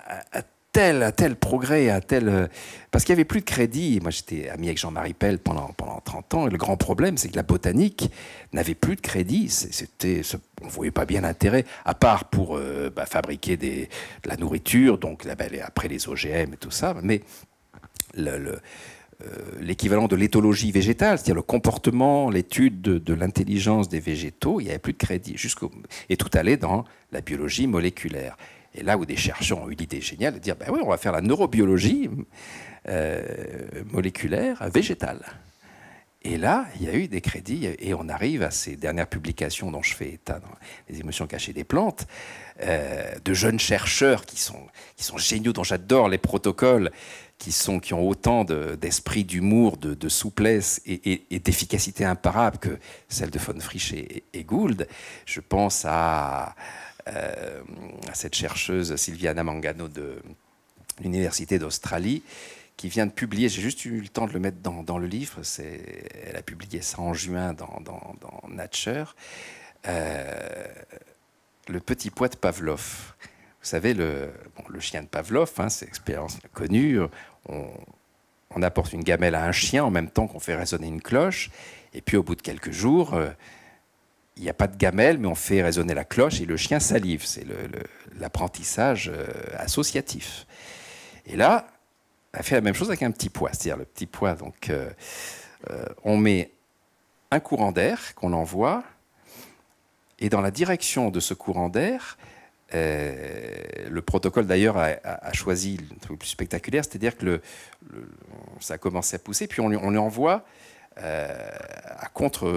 tel, tel progrès, à tel. Euh, parce qu'il n'y avait plus de crédit. Moi, j'étais ami avec Jean-Marie Pell pendant, pendant 30 ans. le grand problème, c'est que la botanique n'avait plus de crédit. C'était, on ne voyait pas bien l'intérêt, à part pour euh, bah, fabriquer de la nourriture, donc après les OGM et tout ça. Mais euh, l'équivalent de l'éthologie végétale, c'est-à-dire le comportement, l'étude de, l'intelligence des végétaux, il n'y avait plus de crédit. et tout allait dans la biologie moléculaire. Et là où des chercheurs ont eu l'idée géniale de dire, ben oui, on va faire la neurobiologie euh, moléculaire végétale. Et là, il y a eu des crédits, et on arrive à ces dernières publications dont je fais état, dans les émotions cachées des plantes, euh, de jeunes chercheurs qui sont, qui sont géniaux, dont j'adore les protocoles, qui, sont, qui ont autant d'esprit, d'humour, de, souplesse et, d'efficacité imparable que celle de Von Frisch et Gould. Je pense à euh, à cette chercheuse Sylviana Mangano de l'Université d'Australie, qui vient de publier, j'ai juste eu le temps de le mettre dans, le livre, elle a publié ça en juin dans, Nature, euh, Le petit poids de Pavlov. Vous savez, le, chien de Pavlov, hein, c'est expérience connue, on, on apporte une gamelle à un chien en même temps qu'on fait résonner une cloche. Et puis au bout de quelques jours, euh, il n'y a pas de gamelle, mais on fait résonner la cloche et le chien salive. C'est l'apprentissage euh, associatif. Et là, on fait la même chose avec un petit poids. C'est-à-dire le petit poids, donc, euh, euh, on met un courant d'air qu'on envoie, et dans la direction de ce courant d'air, le protocole d'ailleurs a, choisi le truc plus spectaculaire, c'est-à-dire que ça a commencé à pousser, puis on l'envoie on lui à contre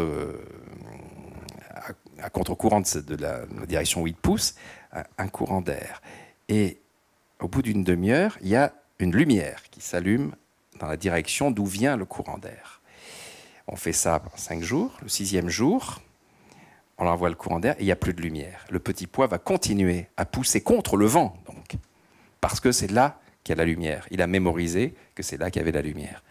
à contre-courant de, la direction où il pousse, un courant d'air. Et au bout d'une demi-heure, il y a une lumière qui s'allume dans la direction d'où vient le courant d'air. On fait ça pendant cinq jours. Le sixième jour, on envoie le courant d'air et il n'y a plus de lumière. Le petit pois va continuer à pousser contre le vent, donc, parce que c'est là qu'il y a la lumière. Il a mémorisé que c'est là qu'il y avait la lumière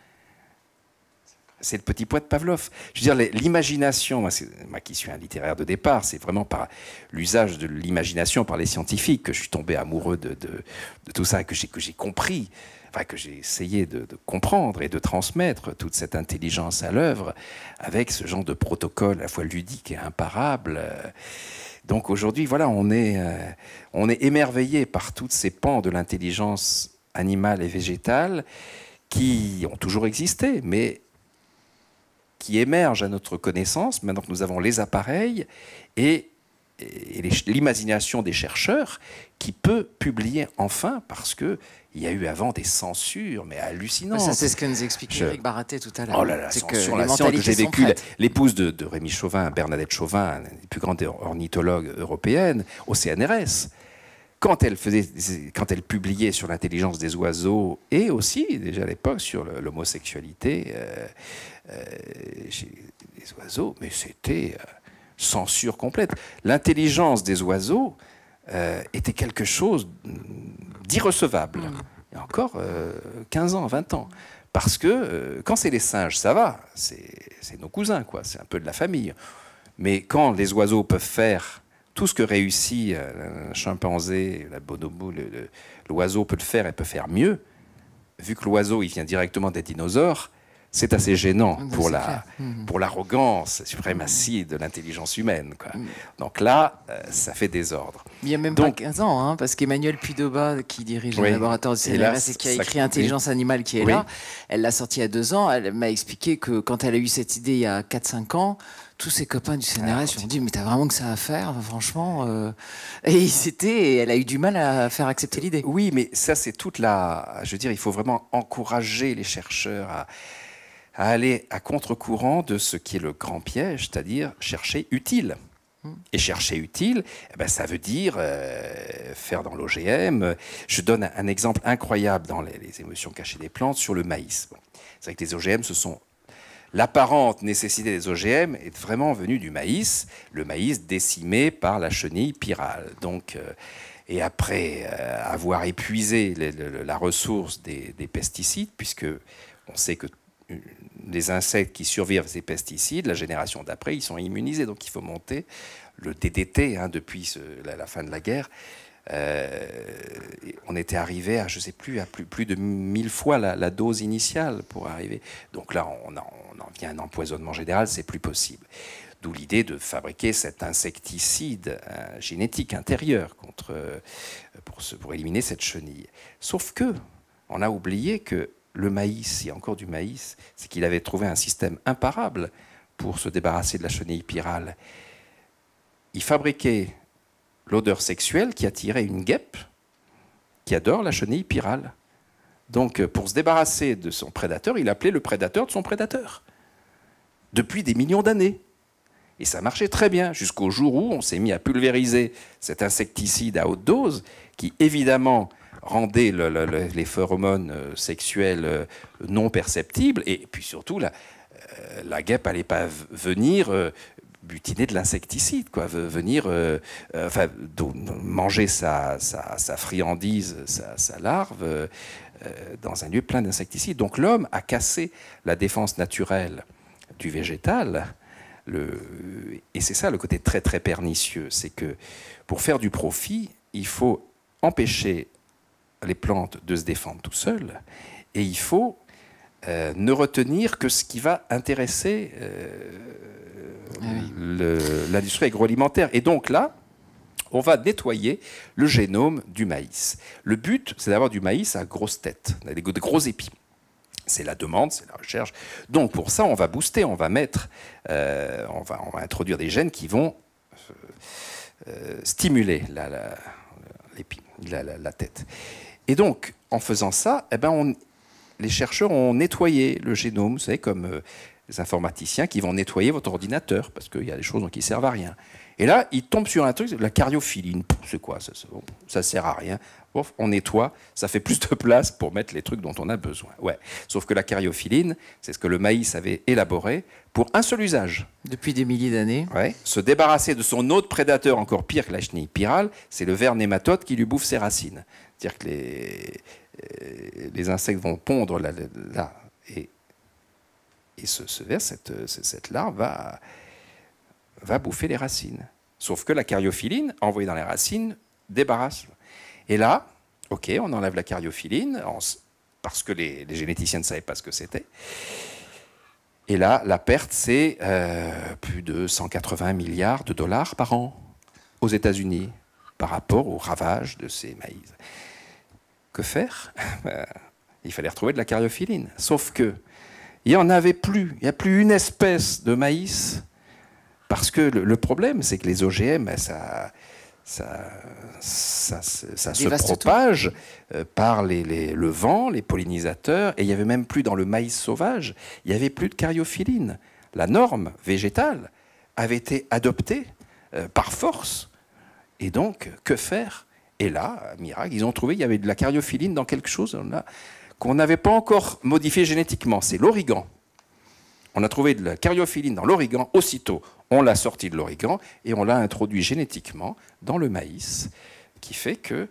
c'est le petit poids de Pavlov. Je veux dire, l'imagination, moi, qui suis un littéraire de départ, c'est vraiment par l'usage de l'imagination par les scientifiques que je suis tombé amoureux de, tout ça, que j'ai compris, enfin, que j'ai essayé de, comprendre et de transmettre toute cette intelligence à l'œuvre avec ce genre de protocole à la fois ludique et imparable. Donc aujourd'hui, voilà, on est, euh, on est émerveillé par tous ces pans de l'intelligence animale et végétale qui ont toujours existé, mais qui émergent à notre connaissance, maintenant que nous avons les appareils, et, l'imagination des chercheurs qui peut publier enfin, parce que il y a eu avant des censures, mais hallucinantes. c'est ce que nous expliquait Eric Baraté tout à l'heure. Oh la science que j'ai vécu L'épouse de, de, Rémi Chauvin, Bernadette Chauvin, une plus grande ornithologue européenne au CNRS quand elle, faisait, quand elle publiait sur l'intelligence des oiseaux et aussi, déjà à l'époque, sur l'homosexualité des euh, euh, chez les oiseaux, mais c'était euh, censure complète. L'intelligence des oiseaux était quelque chose d'irrecevable. Mmh. Il y a encore 15 ans, 20 ans. Parce que quand c'est les singes, ça va, c'est nos cousins, quoi. c'est un peu de la famille. Mais quand les oiseaux peuvent faire tout ce que réussit euh, un chimpanzé, la bonobo, l'oiseau peut le faire et peut faire mieux, vu que l'oiseau, il vient directement des dinosaures, c'est assez gênant pour, la, mmh. pour l'arrogance, suprématie mmh. de l'intelligence humaine. Mmh. Donc là, euh, ça fait désordre. Il y a même pas 15 ans, hein, parce qu'Emmanuel Pudoba, qui dirige le laboratoire du CNRS et, qui a écrit Intelligence animale qui est là, elle l'a sorti à deux ans, elle m'a expliqué que quand elle a eu cette idée il y a 4-5 ans, tous ses copains du CNRS lui ont dit mais t'as vraiment que ça à faire franchement euh. Et et s'était, elle a eu du mal à faire accepter l'idée oui mais ça c'est toute la je veux dire il faut vraiment encourager les chercheurs à, aller à contre-courant de ce qui est le grand piège c'est-à-dire chercher utile hmm. et chercher utile, eh ben, ça veut dire euh, faire dans l'OGM. Je donne un, exemple incroyable dans les, émotions cachées des plantes sur le maïs. C'est vrai que les OGM se sont l'apparente nécessité des OGM est vraiment venue du maïs, le maïs décimé par la chenille pyrale. Donc, euh, et après euh, avoir épuisé la ressource des, pesticides, puisque on sait que euh, les insectes qui survivent à ces pesticides, la génération d'après, ils sont immunisés. Donc il faut monter le DDT hein, depuis la, fin de la guerre. on était arrivé à, je sais plus, à plus, plus de 1000 fois la, la, dose initiale pour arriver. Donc là, on a, il y a un empoisonnement général, c'est plus possible. D'où l'idée de fabriquer cet insecticide euh, génétique intérieur contre, euh, pour, éliminer cette chenille. Sauf que on a oublié que le maïs, il y a encore du maïs, c'est qu'il avait trouvé un système imparable pour se débarrasser de la chenille pyrale. Il fabriquait l'odeur sexuelle qui attirait une guêpe qui adore la chenille pyrale. Donc, euh, pour se débarrasser de son prédateur, il appelait le prédateur de son prédateur depuis des millions d'années. Et ça marchait très bien, jusqu'au jour où on s'est mis à pulvériser cet insecticide à haute dose, qui évidemment rendait les phéromones euh, sexuelles euh, non perceptibles, et puis surtout la, euh, la guêpe n'allait pas venir butiner de l'insecticide, quoi, venir enfin, manger sa, friandise, sa, larve, dans un lieu plein d'insecticides. Donc l'homme a cassé la défense naturelle du végétal, et c'est ça le côté très très pernicieux, c'est que pour faire du profit, il faut empêcher les plantes de se défendre tout seules, et il faut euh, ne retenir que ce qui va intéresser euh, ah l'industrie agroalimentaire. Et donc là, on va nettoyer le génome du maïs. Le but, c'est d'avoir du maïs à grosse tête, des gros épis. C'est la demande, c'est la recherche. Donc pour ça, on va booster, on va mettre, euh, on, va, introduire des gènes qui vont euh, euh, stimuler la, tête. Et donc, en faisant ça, eh ben les chercheurs ont nettoyé le génome, vous savez, comme les informaticiens qui vont nettoyer votre ordinateur, parce qu'il y a des choses qui ne servent à rien. Et là, ils tombent sur un truc, la cardiophiline C'est quoi ça, ne ça, sert à rien on nettoie, ça fait plus de place pour mettre les trucs dont on a besoin. Ouais. Sauf que la cariophiline, c'est ce que le maïs avait élaboré pour un seul usage. Depuis des milliers d'années. Ouais. Se débarrasser de son autre prédateur encore pire que la chenille pyrale, c'est le ver nématode qui lui bouffe ses racines. C'est-à-dire que les, euh, les insectes vont pondre là, et, et ce, ver, cette, cette larve va, va bouffer les racines. Sauf que la cariophiline, envoyée dans les racines, débarrasse et là, ok, on enlève la cariophiline, parce que les, généticiens ne savaient pas ce que c'était. Et là, la perte, c'est euh, plus de 180 milliards de dollars par an aux États-Unis par rapport au ravage de ces maïs. Que faire ben, Il fallait retrouver de la cariophiline. Sauf que il n'y en avait plus. Il n'y a plus une espèce de maïs. Parce que le, problème, c'est que les OGM, ben, ça, ça, se propage euh, par les, les, le vent, les pollinisateurs, et il n'y avait même plus dans le maïs sauvage, il n'y avait plus de cariophiline. La norme végétale avait été adoptée euh, par force. Et donc, que faire Et là, miracle, ils ont trouvé qu'il y avait de la cariophiline dans quelque chose qu'on n'avait pas encore modifié génétiquement, c'est l'origan. On a trouvé de la caryophylline dans l'origan aussitôt. On l'a sorti de l'origan et on l'a introduit génétiquement dans le maïs, qui fait que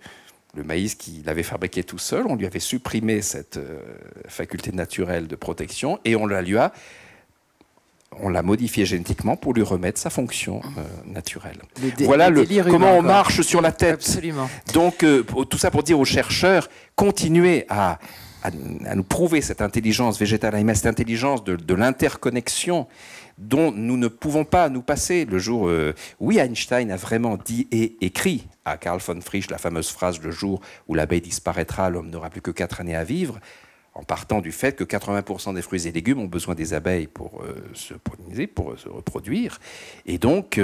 le maïs qu'il avait fabriqué tout seul, on lui avait supprimé cette euh, faculté naturelle de protection et on la lui a on l'a modifié génétiquement pour lui remettre sa fonction euh, naturelle. voilà le, comment on marche sur la tête. Absolument. Donc euh, tout ça pour dire aux chercheurs, continuez à à, nous prouver cette intelligence végétale animale, cette intelligence de, l'interconnexion dont nous ne pouvons pas nous passer. Le jour euh, Oui, Einstein a vraiment dit et écrit à Carl von Frisch la fameuse phrase Le jour où l'abeille disparaîtra, l'homme n'aura plus que quatre années à vivre en partant du fait que 80% des fruits et légumes ont besoin des abeilles pour euh, se polliniser, pour euh, se reproduire. Et donc,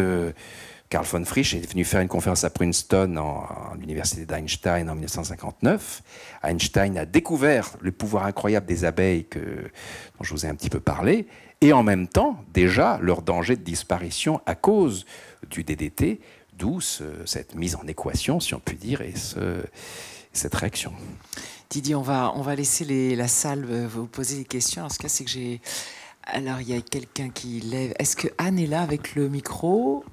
Carl von Frisch est venu faire une conférence à Princeton, en, l'université d'Einstein en 1959. Einstein a découvert le pouvoir incroyable des abeilles que, dont je vous ai un petit peu parlé, et en même temps, déjà, leur danger de disparition à cause du DDT, d'où cette mise en équation, si on peut dire, et cette réaction. Didier, on va, on va laisser la salle euh, vous poser des questions. En ce cas, c'est que j'ai... Alors, il y a quelqu'un qui lève. Est-ce que Anne est là avec le micro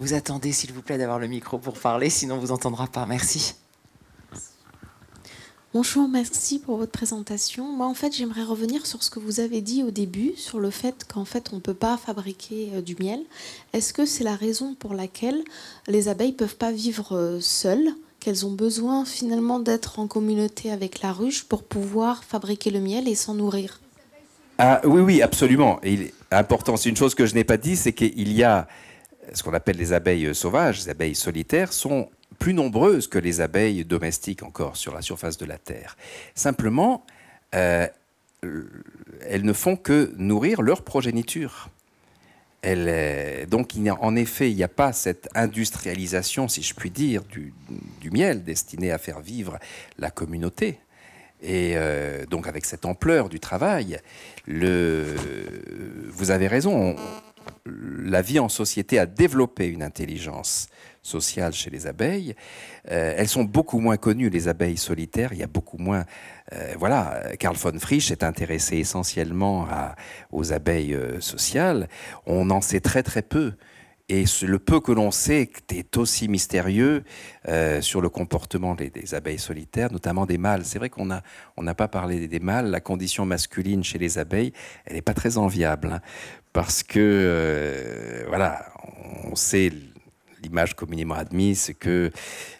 vous attendez, s'il vous plaît, d'avoir le micro pour parler, sinon on vous entendra pas. Merci. Bonjour, merci pour votre présentation. Moi, en fait, j'aimerais revenir sur ce que vous avez dit au début, sur le fait qu'en fait, on ne peut pas fabriquer euh, du miel. Est-ce que c'est la raison pour laquelle les abeilles ne peuvent pas vivre euh, seules, qu'elles ont besoin finalement d'être en communauté avec la ruche pour pouvoir fabriquer le miel et s'en nourrir ah, Oui, oui, absolument. il important, c'est une chose que je n'ai pas dit, c'est qu'il y a ce qu'on appelle les abeilles sauvages, les abeilles solitaires, sont plus nombreuses que les abeilles domestiques encore sur la surface de la Terre. Simplement, euh, elles ne font que nourrir leur progéniture. Euh, donc, en effet, il n'y a pas cette industrialisation, si je puis dire, du, miel destiné à faire vivre la communauté. Et euh, donc, avec cette ampleur du travail, vous avez raison, la vie en société a développé une intelligence sociale chez les abeilles. Euh, elles sont beaucoup moins connues, les abeilles solitaires. Il y a beaucoup moins. Euh, voilà, Carl von Frisch est intéressé essentiellement aux abeilles euh, sociales. On en sait très très peu. Et le peu que l'on sait est aussi mystérieux sur le comportement des, abeilles solitaires, notamment des mâles. C'est vrai qu'on n'a pas parlé des mâles. La condition masculine chez les abeilles, elle n'est pas très enviable. Hein parce que, euh, voilà, on sait l'image communément admise, c'est que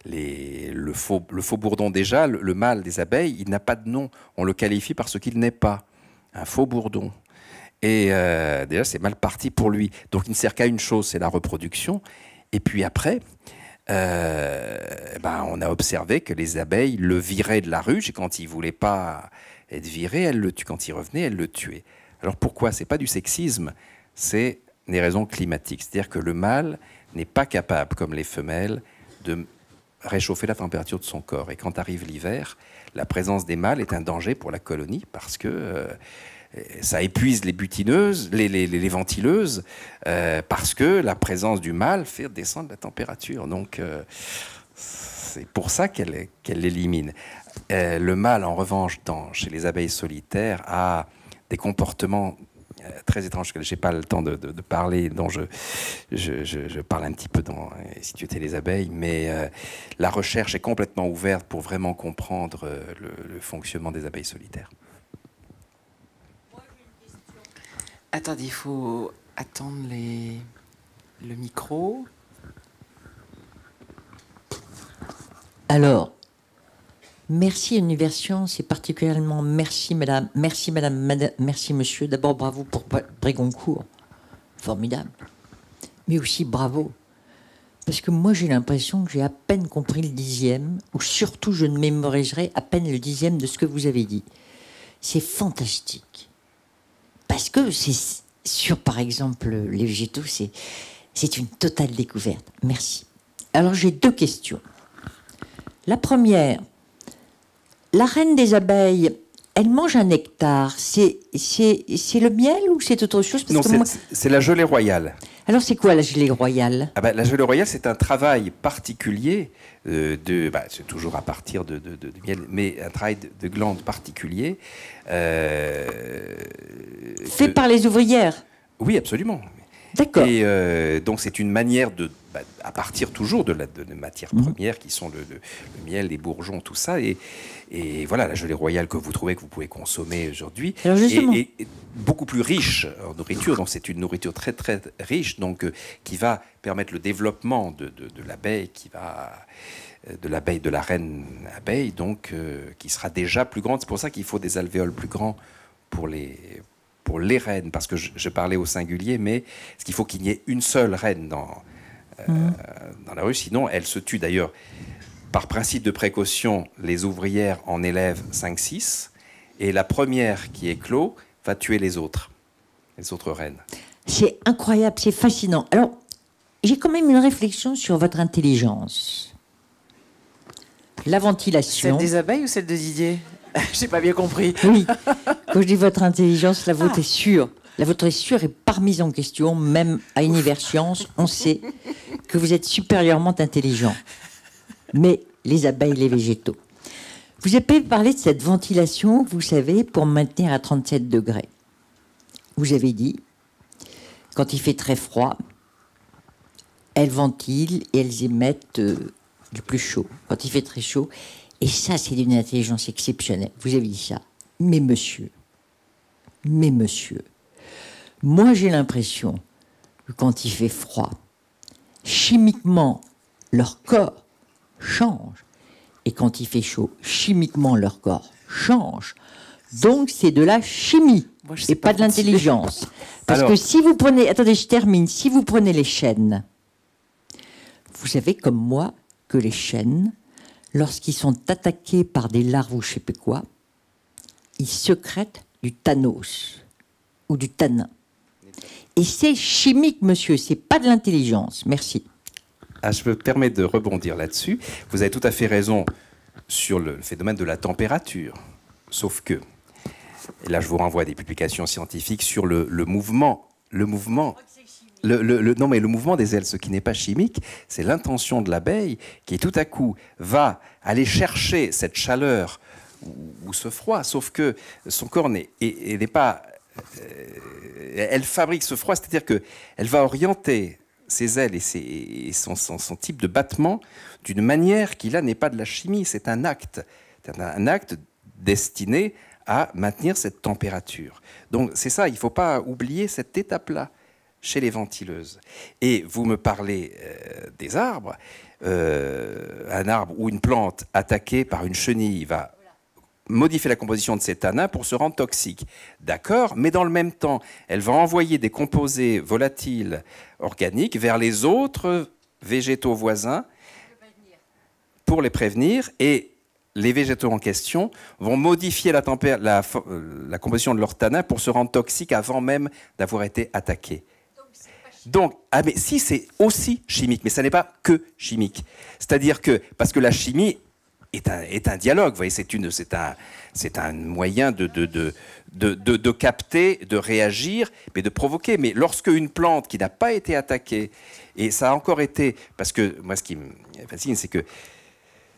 le, faux, bourdon, déjà, le, mal des abeilles, il n'a pas de nom. On le qualifie par ce qu'il n'est pas, un faux bourdon. Et euh, déjà, c'est mal parti pour lui. Donc, il ne sert qu'à une chose, c'est la reproduction. Et puis après, euh, ben, on a observé que les abeilles le viraient de la ruche et quand il voulait pas être viré, elles le Quand il revenait, elles le tuaient. Alors pourquoi C'est pas du sexisme, c'est des raisons climatiques. C'est-à-dire que le mâle n'est pas capable, comme les femelles, de réchauffer la température de son corps. Et quand arrive l'hiver, la présence des mâles est un danger pour la colonie parce que euh, ça épuise les butineuses, les, ventileuses, euh, parce que la présence du mâle fait descendre la température. Donc euh, c'est pour ça qu'elle qu'elle l'élimine. le mâle, en revanche, dans, chez les abeilles solitaires, a des comportements euh, très étranges que je n'ai pas le temps de, parler, dont je, parle un petit peu dans euh, Si tu étais les abeilles, mais euh, la recherche est complètement ouverte pour vraiment comprendre le, fonctionnement des abeilles solitaires. Attendez, il faut attendre les... le micro. Alors, Merci Universion, c'est particulièrement merci madame, merci madame, merci monsieur. D'abord bravo pour Brégoncourt, formidable. Mais aussi bravo. Parce que moi j'ai l'impression que j'ai à peine compris le dixième, ou surtout je ne mémoriserai à peine le dixième de ce que vous avez dit. C'est fantastique. Parce que c'est sur par exemple les végétaux, c'est une totale découverte. Merci. Alors j'ai deux questions. La première, la reine des abeilles, elle mange un nectar. C'est le miel ou c'est autre chose Non, c'est la gelée royale. Alors c'est quoi la gelée royale ah bah, La gelée royale, c'est un travail particulier, euh, de, bah, c'est toujours à partir de, miel, mais un travail de, glande particulier. Euh, fait par les ouvrières Oui, absolument. D'accord. Et euh, donc c'est une manière de, bah, à partir toujours de, la, de, mmh. première, qui sont le, le miel, les bourgeons, tout ça. Et, et voilà la gelée royale que vous trouvez, que vous pouvez consommer aujourd'hui, est, beaucoup plus riche en nourriture. Donc c'est une nourriture très très riche, donc euh, qui va permettre le développement de, de, l'abeille, qui va euh, de l'abeille de la reine abeille, donc euh, qui sera déjà plus grande. C'est pour ça qu'il faut des alvéoles plus grands pour les pour les reines, parce que je, je parlais au singulier, mais ce qu'il faut qu'il n'y ait une seule reine dans, mmh. dans la rue, sinon elle se tue. D'ailleurs, par principe de précaution, les ouvrières en élèvent 5-6, et la première qui est clos va tuer les autres, les autres reines. C'est incroyable, c'est fascinant. Alors, j'ai quand même une réflexion sur votre intelligence. La ventilation. Celle des abeilles ou celle de Didier J'ai pas bien compris. oui. Quand je dis votre intelligence, la vôtre ah. est sûre. La vôtre est sûre et par mise en question, même à science on sait que vous êtes supérieurement intelligent mais les abeilles, les végétaux. Vous avez parlé de cette ventilation, vous savez, pour maintenir à 37 degrés. Vous avez dit, quand il fait très froid, elles ventilent et elles émettent euh, du plus chaud, quand il fait très chaud. Et ça, c'est d'une intelligence exceptionnelle. Vous avez dit ça. Mais monsieur, mais monsieur, moi j'ai l'impression que quand il fait froid, chimiquement, leur corps change. Et quand il fait chaud, chimiquement, leur corps change. Donc, c'est de la chimie Moi, et pas, de l'intelligence. Parce que si vous prenez, attendez, je termine, si vous prenez les chênes, vous savez comme moi que les chênes, lorsqu'ils sont attaqués par des larves ou je quoi, ils secrètent du thanos ou du tanin. Et c'est chimique, monsieur, c'est pas de l'intelligence. Merci. Ah, je me permets de rebondir là-dessus. Vous avez tout à fait raison sur le phénomène de la température. Sauf que, là je vous renvoie à des publications scientifiques sur le, mouvement, le mouvement le, non, mais le mouvement des ailes, ce qui n'est pas chimique, c'est l'intention de l'abeille qui tout à coup va aller chercher cette chaleur ou, ce froid, sauf que son corps n'est pas... Euh, elle fabrique ce froid, c'est-à-dire qu'elle va orienter ses ailes et, son, type de battement d'une manière qui là n'est pas de la chimie, c'est un acte, un, un acte destiné à maintenir cette température. Donc c'est ça, il ne faut pas oublier cette étape-là chez les ventileuses. Et vous me parlez euh, des arbres. Euh, un arbre ou une plante attaquée par une chenille va modifier la composition de ces tanins pour se rendre toxique. D'accord, mais dans le même temps, elle va envoyer des composés volatiles organiques vers les autres végétaux voisins pour les prévenir et les végétaux en question vont modifier la, euh, composition de leur tanins pour se rendre toxique avant même d'avoir été attaqués. Donc, ah si c'est aussi chimique, mais ça n'est pas que chimique. C'est-à-dire que, parce que la chimie est un, dialogue. voyez, c'est, une, c'est, un, c'est un moyen de de, de, de, capter, de réagir, mais de provoquer. Mais lorsque une plante qui n'a pas été attaquée, et ça a encore été, parce que moi ce qui me fascine, c'est que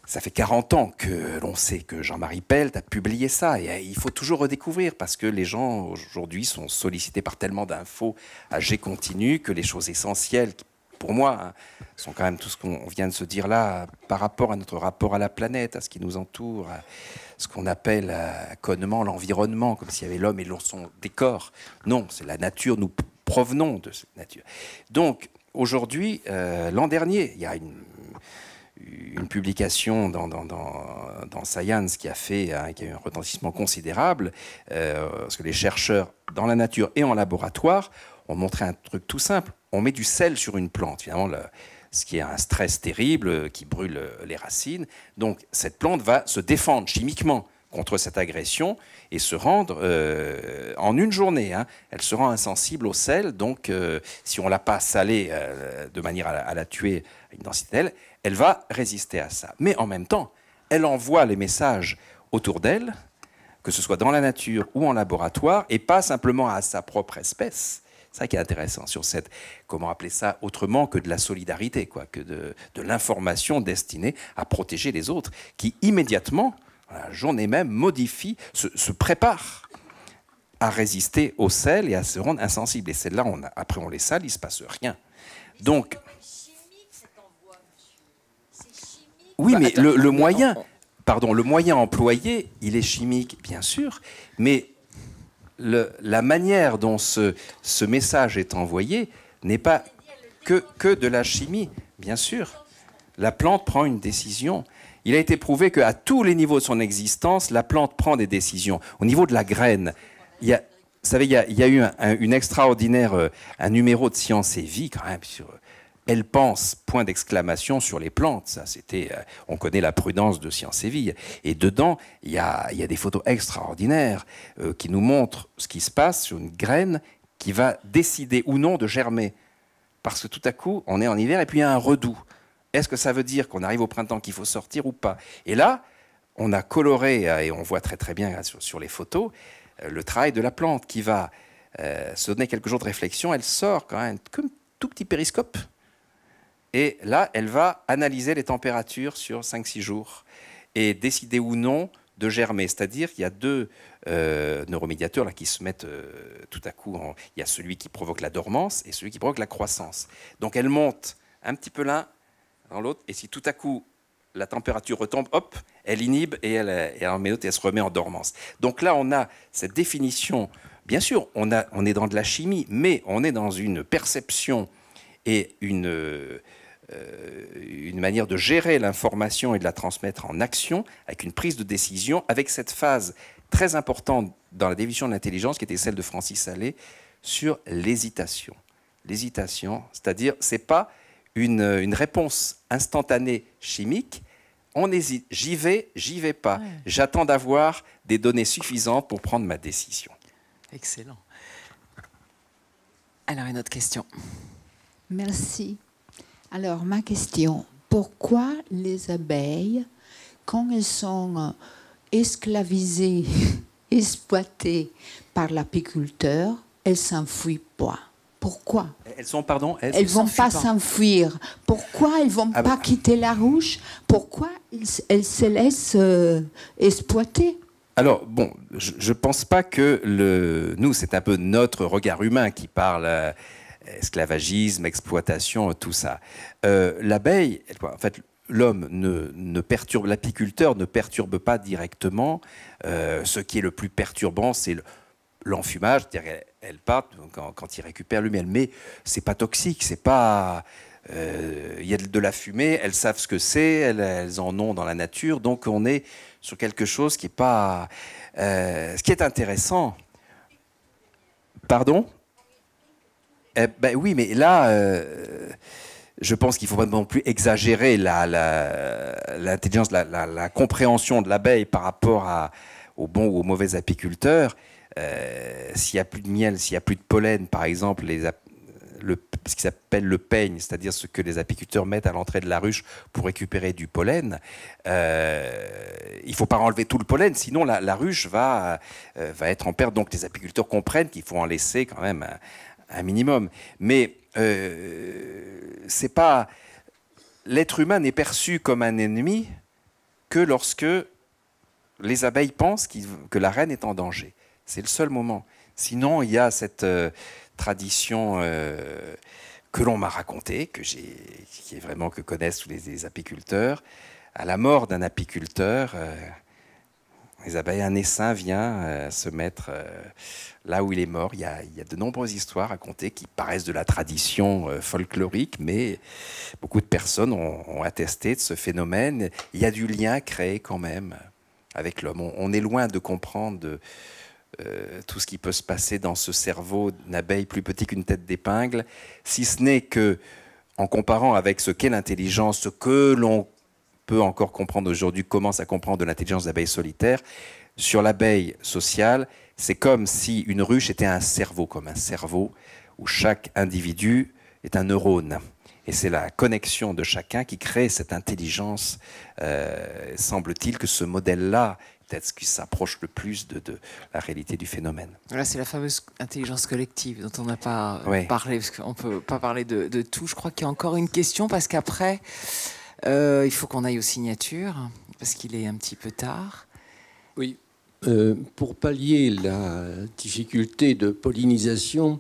ça fait 40 ans que l'on sait que Jean-Marie Pelt a publié ça. Et euh, il faut toujours redécouvrir parce que les gens aujourd'hui sont sollicités par tellement d'infos à G continu que les choses essentielles qui pour moi, hein, sont quand même tout ce qu'on vient de se dire là par rapport à notre rapport à la planète, à ce qui nous entoure, à ce qu'on appelle euh, connement l'environnement, comme s'il y avait l'homme et son décor. Non, c'est la nature, nous provenons de cette nature. Donc, aujourd'hui, euh, l'an dernier, il y a une, publication dans, dans, Science qui a fait hein, qui a eu un retentissement considérable, euh, parce que les chercheurs dans la nature et en laboratoire on montrait un truc tout simple. On met du sel sur une plante, finalement, ce qui est un stress terrible euh, qui brûle euh, les racines. Donc cette plante va se défendre chimiquement contre cette agression et se rendre euh, en une journée. Hein. elle se rend insensible au sel, donc si on l'a pas salée de manière à la, tuer à une densité telle, elle va résister à ça. Mais en même temps, elle envoie les messages autour d'elle, que ce soit dans la nature ou en laboratoire, et pas simplement à sa propre espèce, ça qui est intéressant sur cette, comment appeler ça autrement que de la solidarité, quoi, que de, l'information destinée à protéger les autres, qui immédiatement, la journée même, modifie, se, prépare à résister au sel et à se rendre insensible. Et celle là, on a, après on les sale, il ne se passe rien. Donc... Oui, mais bah, le, le moyen, pardon, le moyen employé, il est chimique, bien sûr, mais la manière dont ce, message est envoyé n'est pas que, que de la chimie, bien sûr. La plante prend une décision. Il a été prouvé qu'à tous les niveaux de son existence, la plante prend des décisions. Au niveau de la graine, il y a, il y a, eu un, une extraordinaire, euh, un numéro de Science et Vie, quand même, sur euh, elle pense, point d'exclamation sur les plantes. Ça, c'était, euh, on connaît la prudence de Science Séville. Et dedans, il y a, des photos extraordinaires euh, qui nous montrent ce qui se passe sur une graine qui va décider ou non de germer. Parce que tout à coup, on est en hiver et puis il y a un redout. Est-ce que ça veut dire qu'on arrive au printemps qu'il faut sortir ou pas Et là, on a coloré, euh, et on voit très très bien sur, les photos, le travail de la plante qui va se donner quelques jours de réflexion. Elle sort quand même comme tout petit périscope et là, elle va analyser les températures sur 5-6 jours et décider ou non de germer. C'est-à-dire qu'il y a deux euh, neuromédiateurs là, qui se mettent euh, tout à coup en... Il y a celui qui provoque la dormance et celui qui provoque la croissance. Donc elle monte un petit peu l'un dans l'autre, et si tout à coup la température retombe, hop, elle inhibe et elle, elle en met et elle se remet en dormance. Donc là, on a cette définition. Bien sûr, on, a, on est dans de la chimie, mais on est dans une perception et une, euh, une manière de gérer l'information et de la transmettre en action, avec une prise de décision, avec cette phase très importante dans la division de l'intelligence qui était celle de Francis Allais sur l'hésitation. L'hésitation, c'est-à-dire, ce n'est pas une, une, réponse instantanée chimique. On hésite, j'y vais, j'y vais pas. J'attends d'avoir des données suffisantes pour prendre ma décision. Excellent. Alors, une autre question. Merci. Alors, ma question, pourquoi les abeilles, quand elles sont euh, esclavisées, exploitées par l'apiculteur, elles s'enfuient pas pourquoi Elles sont, pardon, elles, vont pas s'enfuir. Pourquoi elles vont ah bah. pas quitter la ruche Pourquoi elles se laissent euh, exploiter alors, bon, je ne pense pas que le... nous, c'est un peu notre regard humain qui parle. Euh, esclavagisme, exploitation, tout ça. Euh, l'abeille, en fait, l'homme ne, perturbe, l'apiculteur ne perturbe pas directement. Euh, ce qui est le plus perturbant, c'est l'enfumage, cest à elle, part quand, il récupère le miel. Mais c'est pas toxique, c'est pas euh, il y a de la fumée, elles savent ce que c'est, elles, en ont dans la nature, donc on est sur quelque chose qui est pas. ce qui est intéressant. Pardon eh ben oui, mais là, euh, je pense qu'il ne faut pas non plus exagérer l'intelligence, la, la, la, compréhension de l'abeille par rapport à, aux bons ou aux mauvais apiculteurs. Euh, s'il n'y a plus de miel, s'il n'y a plus de pollen, par exemple, les, le, ce qui s'appelle le peigne, c'est-à-dire ce que les apiculteurs mettent à l'entrée de la ruche pour récupérer du pollen. Euh, il ne faut pas enlever tout le pollen, sinon la, ruche va, va être en perte. Donc les apiculteurs comprennent qu'il faut en laisser quand même un minimum. Mais euh, c'est pas. L'être humain n'est perçu comme un ennemi que lorsque les abeilles pensent que la reine est en danger. C'est le seul moment. Sinon, il y a cette euh, tradition euh, que l'on m'a racontée, que j'ai, qui est vraiment que connaissent tous les apiculteurs. À la mort d'un apiculteur, abeilles, un essaim vient euh, se mettre euh, là où il est mort. Il y, a, de nombreuses histoires à compter qui paraissent de la tradition euh, folklorique, mais beaucoup de personnes ont, attesté de ce phénomène. Il y a du lien créé quand même avec l'homme. On, est loin de comprendre tout ce qui peut se passer dans ce cerveau d'abeille plus petit qu'une tête d'épingle, si ce n'est que en comparant avec ce qu'est l'intelligence, ce que l'on peut encore comprendre aujourd'hui comment ça comprend de l'intelligence d'abeilles solitaires. Sur l'abeille sociale, c'est comme si une ruche était un cerveau, comme un cerveau où chaque individu est un neurone. Et c'est la connexion de chacun qui crée cette intelligence. Euh, semble-t-il que ce modèle-là peut-être ce qui s'approche le plus de, la réalité du phénomène. Là, c'est la fameuse intelligence collective dont on n'a pas euh, parlé, parce qu'on ne peut pas parler de, de tout. Je crois qu'il y a encore une question, parce qu'après, euh, il faut qu'on aille aux signatures, parce qu'il est un petit peu tard. Oui. Euh, pour pallier la difficulté de pollinisation,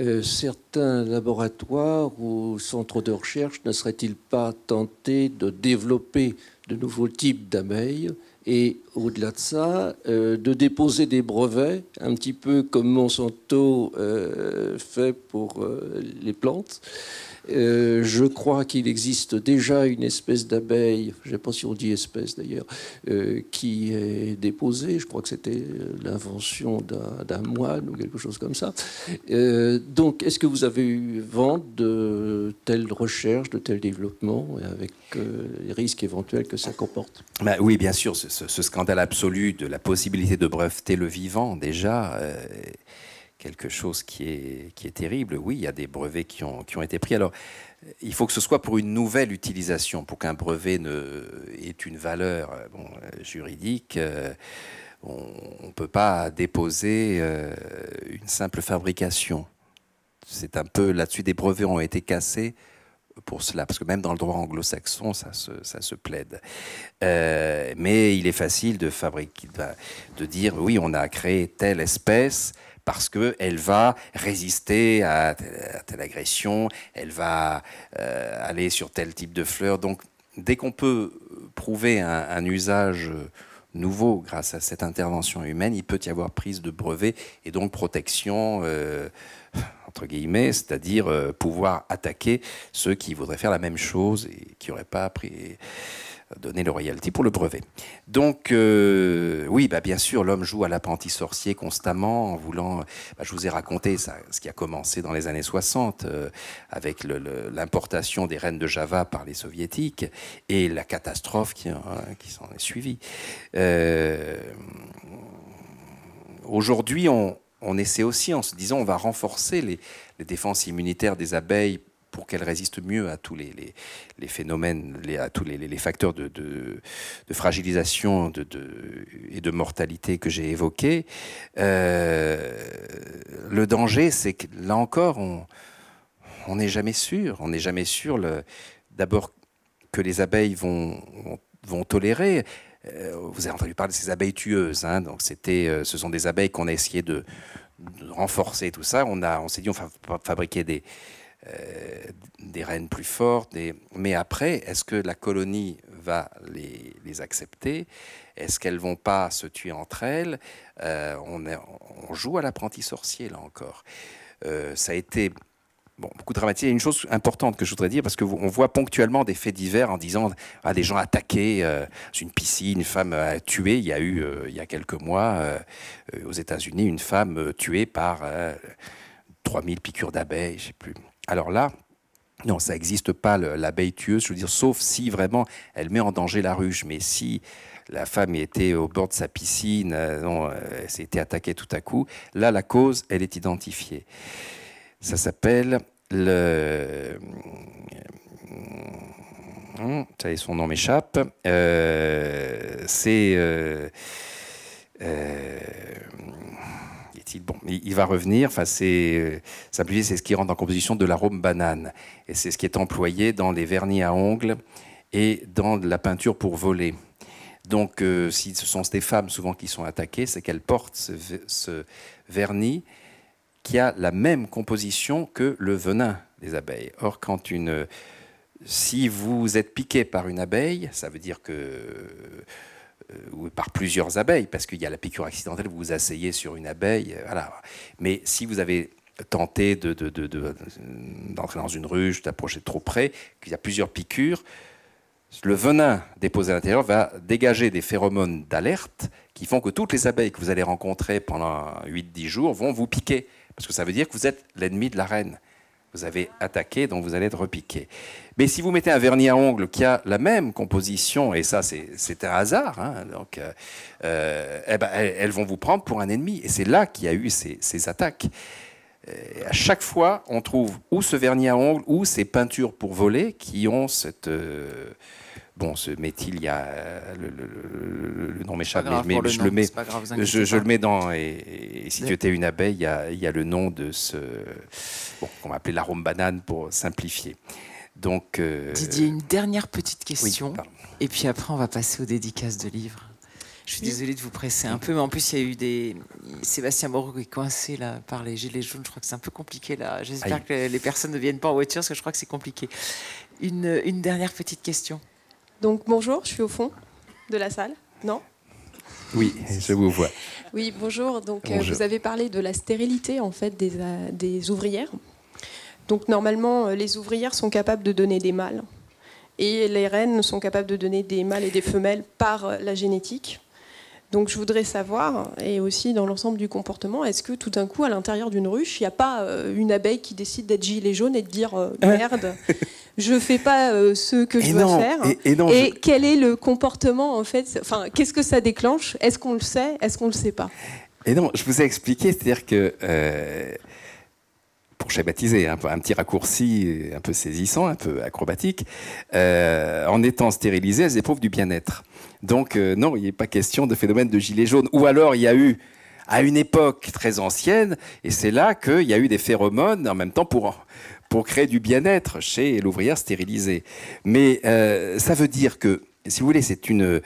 euh, certains laboratoires ou centres de recherche ne seraient-ils pas tentés de développer de nouveaux types d'abeilles et au-delà de ça, euh, de déposer des brevets, un petit peu comme Monsanto euh, fait pour euh, les plantes. je crois qu'il existe déjà une espèce d'abeille, je ne sais pas si on dit espèce d'ailleurs, qui est déposée. Je crois que c'était l'invention d'un moine ou quelque chose comme ça. donc, est-ce que vous avez eu vente de telles recherches, de tels développements, avec les risques éventuels que ça comporte bah Oui, bien sûr ce, scandale absolu de la possibilité de breveter le vivant, déjà, euh, quelque chose qui est, qui est terrible. Oui, il y a des brevets qui ont, qui ont été pris. Alors, il faut que ce soit pour une nouvelle utilisation, pour qu'un brevet ne, ait une valeur euh, euh, juridique. on ne peut pas déposer une simple fabrication. C'est un peu là-dessus, des brevets ont été cassés pour cela, parce que même dans le droit anglo-saxon, ça se, ça se plaide. Euh, mais il est facile de, fabriquer, de dire, oui, on a créé telle espèce parce qu'elle va résister à telle, agression, elle va euh, aller sur tel type de fleur. Donc, dès qu'on peut prouver un, usage nouveau grâce à cette intervention humaine, il peut y avoir prise de brevet et donc protection. Euh, c'est-à-dire euh, pouvoir attaquer ceux qui voudraient faire la même chose et qui n'auraient pas pris, euh, donné le royalty pour le brevet. Donc, euh, oui, bah, bien sûr, l'homme joue à l'apprenti sorcier constamment en voulant... Bah, je vous ai raconté ce qui a commencé dans les années 60 avec l'importation des reines de Java par les soviétiques et la catastrophe qui, hein, qui s'en est suivie. Aujourd'hui, on, on essaie aussi en se disant on va renforcer les, défenses immunitaires des abeilles pour qu'elles résistent mieux à tous les, phénomènes, à tous les, facteurs de, fragilisation et de mortalité que j'ai évoqués. Euh, le danger, c'est que là encore, on n'est jamais sûr. On n'est jamais sûr d'abord que les abeilles vont tolérer. Euh, vous avez entendu parler de ces abeilles tueuses. Hein. donc c'était, euh, ce sont des abeilles qu'on a essayé de, renforcer tout ça. On, a, on s'est dit on va fabriquer des, euh, des reines plus fortes. Des... Mais après, est-ce que la colonie va les, les accepter Est-ce qu'elles vont pas se tuer entre elles on, on, joue à l'apprenti sorcier, là encore. ça a été Bon, beaucoup a Une chose importante que je voudrais dire, parce que on voit ponctuellement des faits divers en disant ah, des gens attaqués, euh, une piscine, une femme euh, tuée. Il y a eu euh, il y a quelques mois aux États-Unis une femme tuée par 3000 piqûres d'abeilles, je sais plus. Alors là, non, ça n'existe pas l'abeille tueuse, je veux dire, sauf si vraiment elle met en danger la ruche. Mais si la femme était au bord de sa piscine, non, elle été attaquée tout à coup, là, la cause, elle est identifiée. Ça s'appelle le hmm, son nom m'échappe. Euh, c'est euh, euh, il bon il, va revenir. Enfin, c'est c'est ce qui rentre en composition de l'arôme banane, et c'est ce qui est employé dans les vernis à ongles et dans la peinture pour voler. Donc, si ce sont des femmes souvent qui sont attaquées, c'est qu'elles portent ce, ce vernis qui a la même composition que le venin des abeilles. Or, quand une, si vous êtes piqué par une abeille, ça veut dire que euh, ou par plusieurs abeilles, parce qu'il y a la piqûre accidentelle, vous vous asseyez sur une abeille, euh, voilà. Mais si vous avez tenté d'entrer de, de, dans une ruche, d'approcher trop près, qu'il y a plusieurs piqûres, le venin déposé à l'intérieur va dégager des phéromones d'alerte qui font que toutes les abeilles que vous allez rencontrer pendant 8-10 jours vont vous piquer. Parce que ça veut dire que vous êtes l'ennemi de la reine. Vous avez attaqué, donc vous allez être repiqué. Mais si vous mettez un vernis à ongles qui a la même composition, et ça c'est un hasard, hein, donc, euh, euh, eh ben, elles, vont vous prendre pour un ennemi. Et c'est là qu'il y a eu ces, attaques. Et euh, à chaque fois, on trouve ou ce vernis à ongles ou ces peintures pour voler qui ont cette bon, ce méthyl, il y a euh, le, nom m'échappe, mais, je le mets, je, le mets dans. Et, si tu étais une abeille, il y, a, le nom de ce qu'on va appeler l'arôme banane pour simplifier. Donc, euh, Didier, une dernière petite question, et puis après on va passer aux dédicaces de livres. Je suis désolée de vous presser un peu, mais en plus, il y a eu des. Sébastien Moreau est coincé là, par les gilets jaunes. Je crois que c'est un peu compliqué là. J'espère que les personnes ne viennent pas en voiture parce que je crois que c'est compliqué. une dernière petite question. Donc bonjour, je suis au fond de la salle, non Oui, je vous vois. Oui, bonjour. Donc euh, vous avez parlé de la stérilité en fait des, euh, des ouvrières. Donc normalement, euh, les ouvrières sont capables de donner des mâles et les reines sont capables de donner des mâles et des femelles par la génétique. Donc je voudrais savoir, et aussi dans l'ensemble du comportement, est-ce que tout d'un coup, à l'intérieur d'une ruche, il n'y a pas une abeille qui décide d'être gilet jaune et de dire hein merde je fais pas euh, ce que je dois faire et, non, et quel est le comportement en fait enfin qu'est-ce que ça déclenche est-ce qu'on le sait est-ce qu'on le sait pas et non je vous ai expliqué c'est-à-dire que euh, pour schématiser hein, un, petit raccourci un peu saisissant un peu acrobatique euh, en étant stérilisées elles éprouvent du bien-être donc non il n'est pas question de phénomène de gilet jaune ou alors il y a eu à une époque très ancienne, et c'est là qu'il y a eu des phéromones en même temps pour, pour créer du bien-être chez l'ouvrière stérilisée. Mais euh, ça veut dire que, si vous voulez, c'est une... Euh,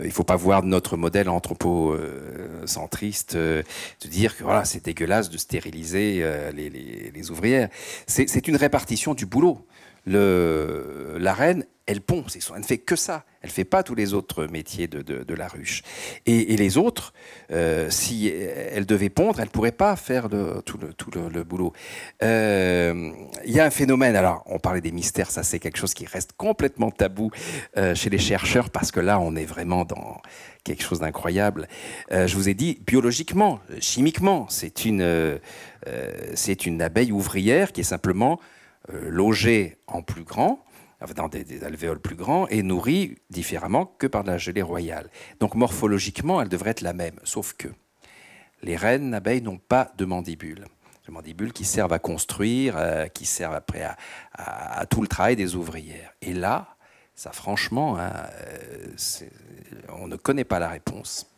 il ne faut pas voir notre modèle anthropocentriste centriste, euh, de dire que voilà, c'est dégueulasse de stériliser les, ouvrières. C'est une répartition du boulot le, la reine, elle pond, elle ne fait que ça. Elle ne fait pas tous les autres métiers de, la ruche. Et, les autres, euh, si elle devait pondre, elle ne pourrait pas faire tout, le, boulot. Euh, il y a un phénomène, alors on parlait des mystères, ça c'est quelque chose qui reste complètement tabou euh, chez les chercheurs, parce que là on est vraiment dans quelque chose d'incroyable. je vous ai dit, biologiquement, chimiquement, c'est une, c'est une abeille ouvrière qui est simplement euh, logée en plus grand, dans des, alvéoles plus grands et nourrie différemment que par de la gelée royale. Donc morphologiquement, elle devrait être la même, sauf que les reines abeilles n'ont pas de mandibules. Les mandibules qui servent à construire, euh, qui servent après à, tout le travail des ouvrières. Et là, ça franchement, hein, euh, on ne connaît pas la réponse.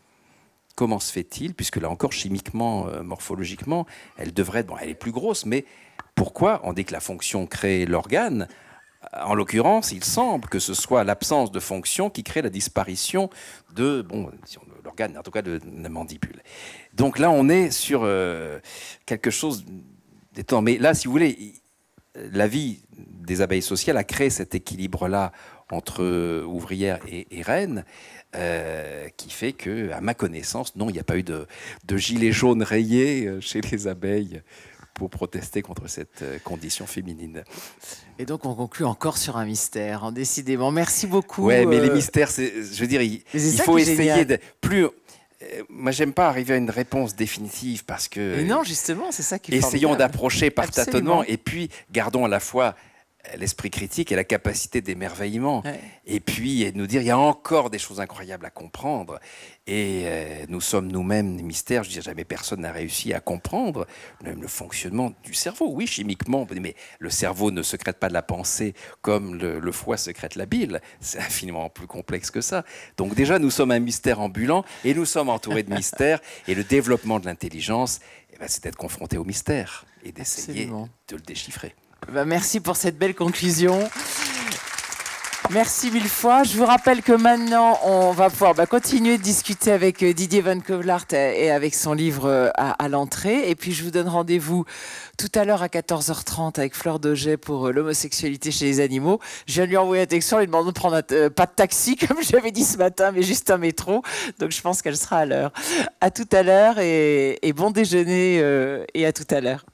Comment se fait-il Puisque là encore, chimiquement, morphologiquement, elle devrait être, bon, elle est plus grosse, mais pourquoi on dit que la fonction crée l'organe en l'occurrence, il semble que ce soit l'absence de fonction qui crée la disparition de l'organe, en tout cas de la mandibule. Donc là, on est sur euh, quelque chose d'étant. Mais là, si vous voulez, la vie des abeilles sociales a créé cet équilibre-là entre ouvrières et, reines, euh, qui fait que, à ma connaissance, non, il n'y a pas eu de, de gilet jaune rayé euh, chez les abeilles pour protester contre cette euh, condition féminine. Et donc on conclut encore sur un mystère, en hein, décidément. Merci beaucoup. Oui, mais les euh, mystères, je veux dire, il, faut essayer de plus. Euh, moi, j'aime pas arriver à une réponse définitive parce que. Mais non, justement, c'est ça qui. Est essayons d'approcher par tâtonnement et puis gardons à la fois l'esprit critique et la capacité d'émerveillement. Et puis nous dire, il y a encore des choses incroyables à comprendre. Et euh, nous sommes nous-mêmes des mystères. Je dis jamais personne n'a réussi à comprendre même le fonctionnement du cerveau. Oui, chimiquement, mais le cerveau ne secrète pas de la pensée comme le, foie secrète la bile. C'est infiniment plus complexe que ça. Donc déjà, nous sommes un mystère ambulant et nous sommes entourés de mystères. Et le développement de l'intelligence, eh ben, c'est d'être confronté au mystère et d'essayer de le déchiffrer. Bah, merci pour cette belle conclusion. Merci mille fois. Je vous rappelle que maintenant, on va pouvoir bah, continuer de discuter avec euh, Didier Van Kovlart et avec son livre euh, à, l'entrée. Et puis, je vous donne rendez-vous tout à l'heure à 14h30 avec Fleur Doget pour euh, l'homosexualité chez les animaux. Je viens de lui envoyer un texte en lui demandant de prendre pas de taxi, comme j'avais dit ce matin, mais juste un métro. Donc, je pense qu'elle sera à l'heure. À tout à l'heure et, bon déjeuner et à tout à l'heure.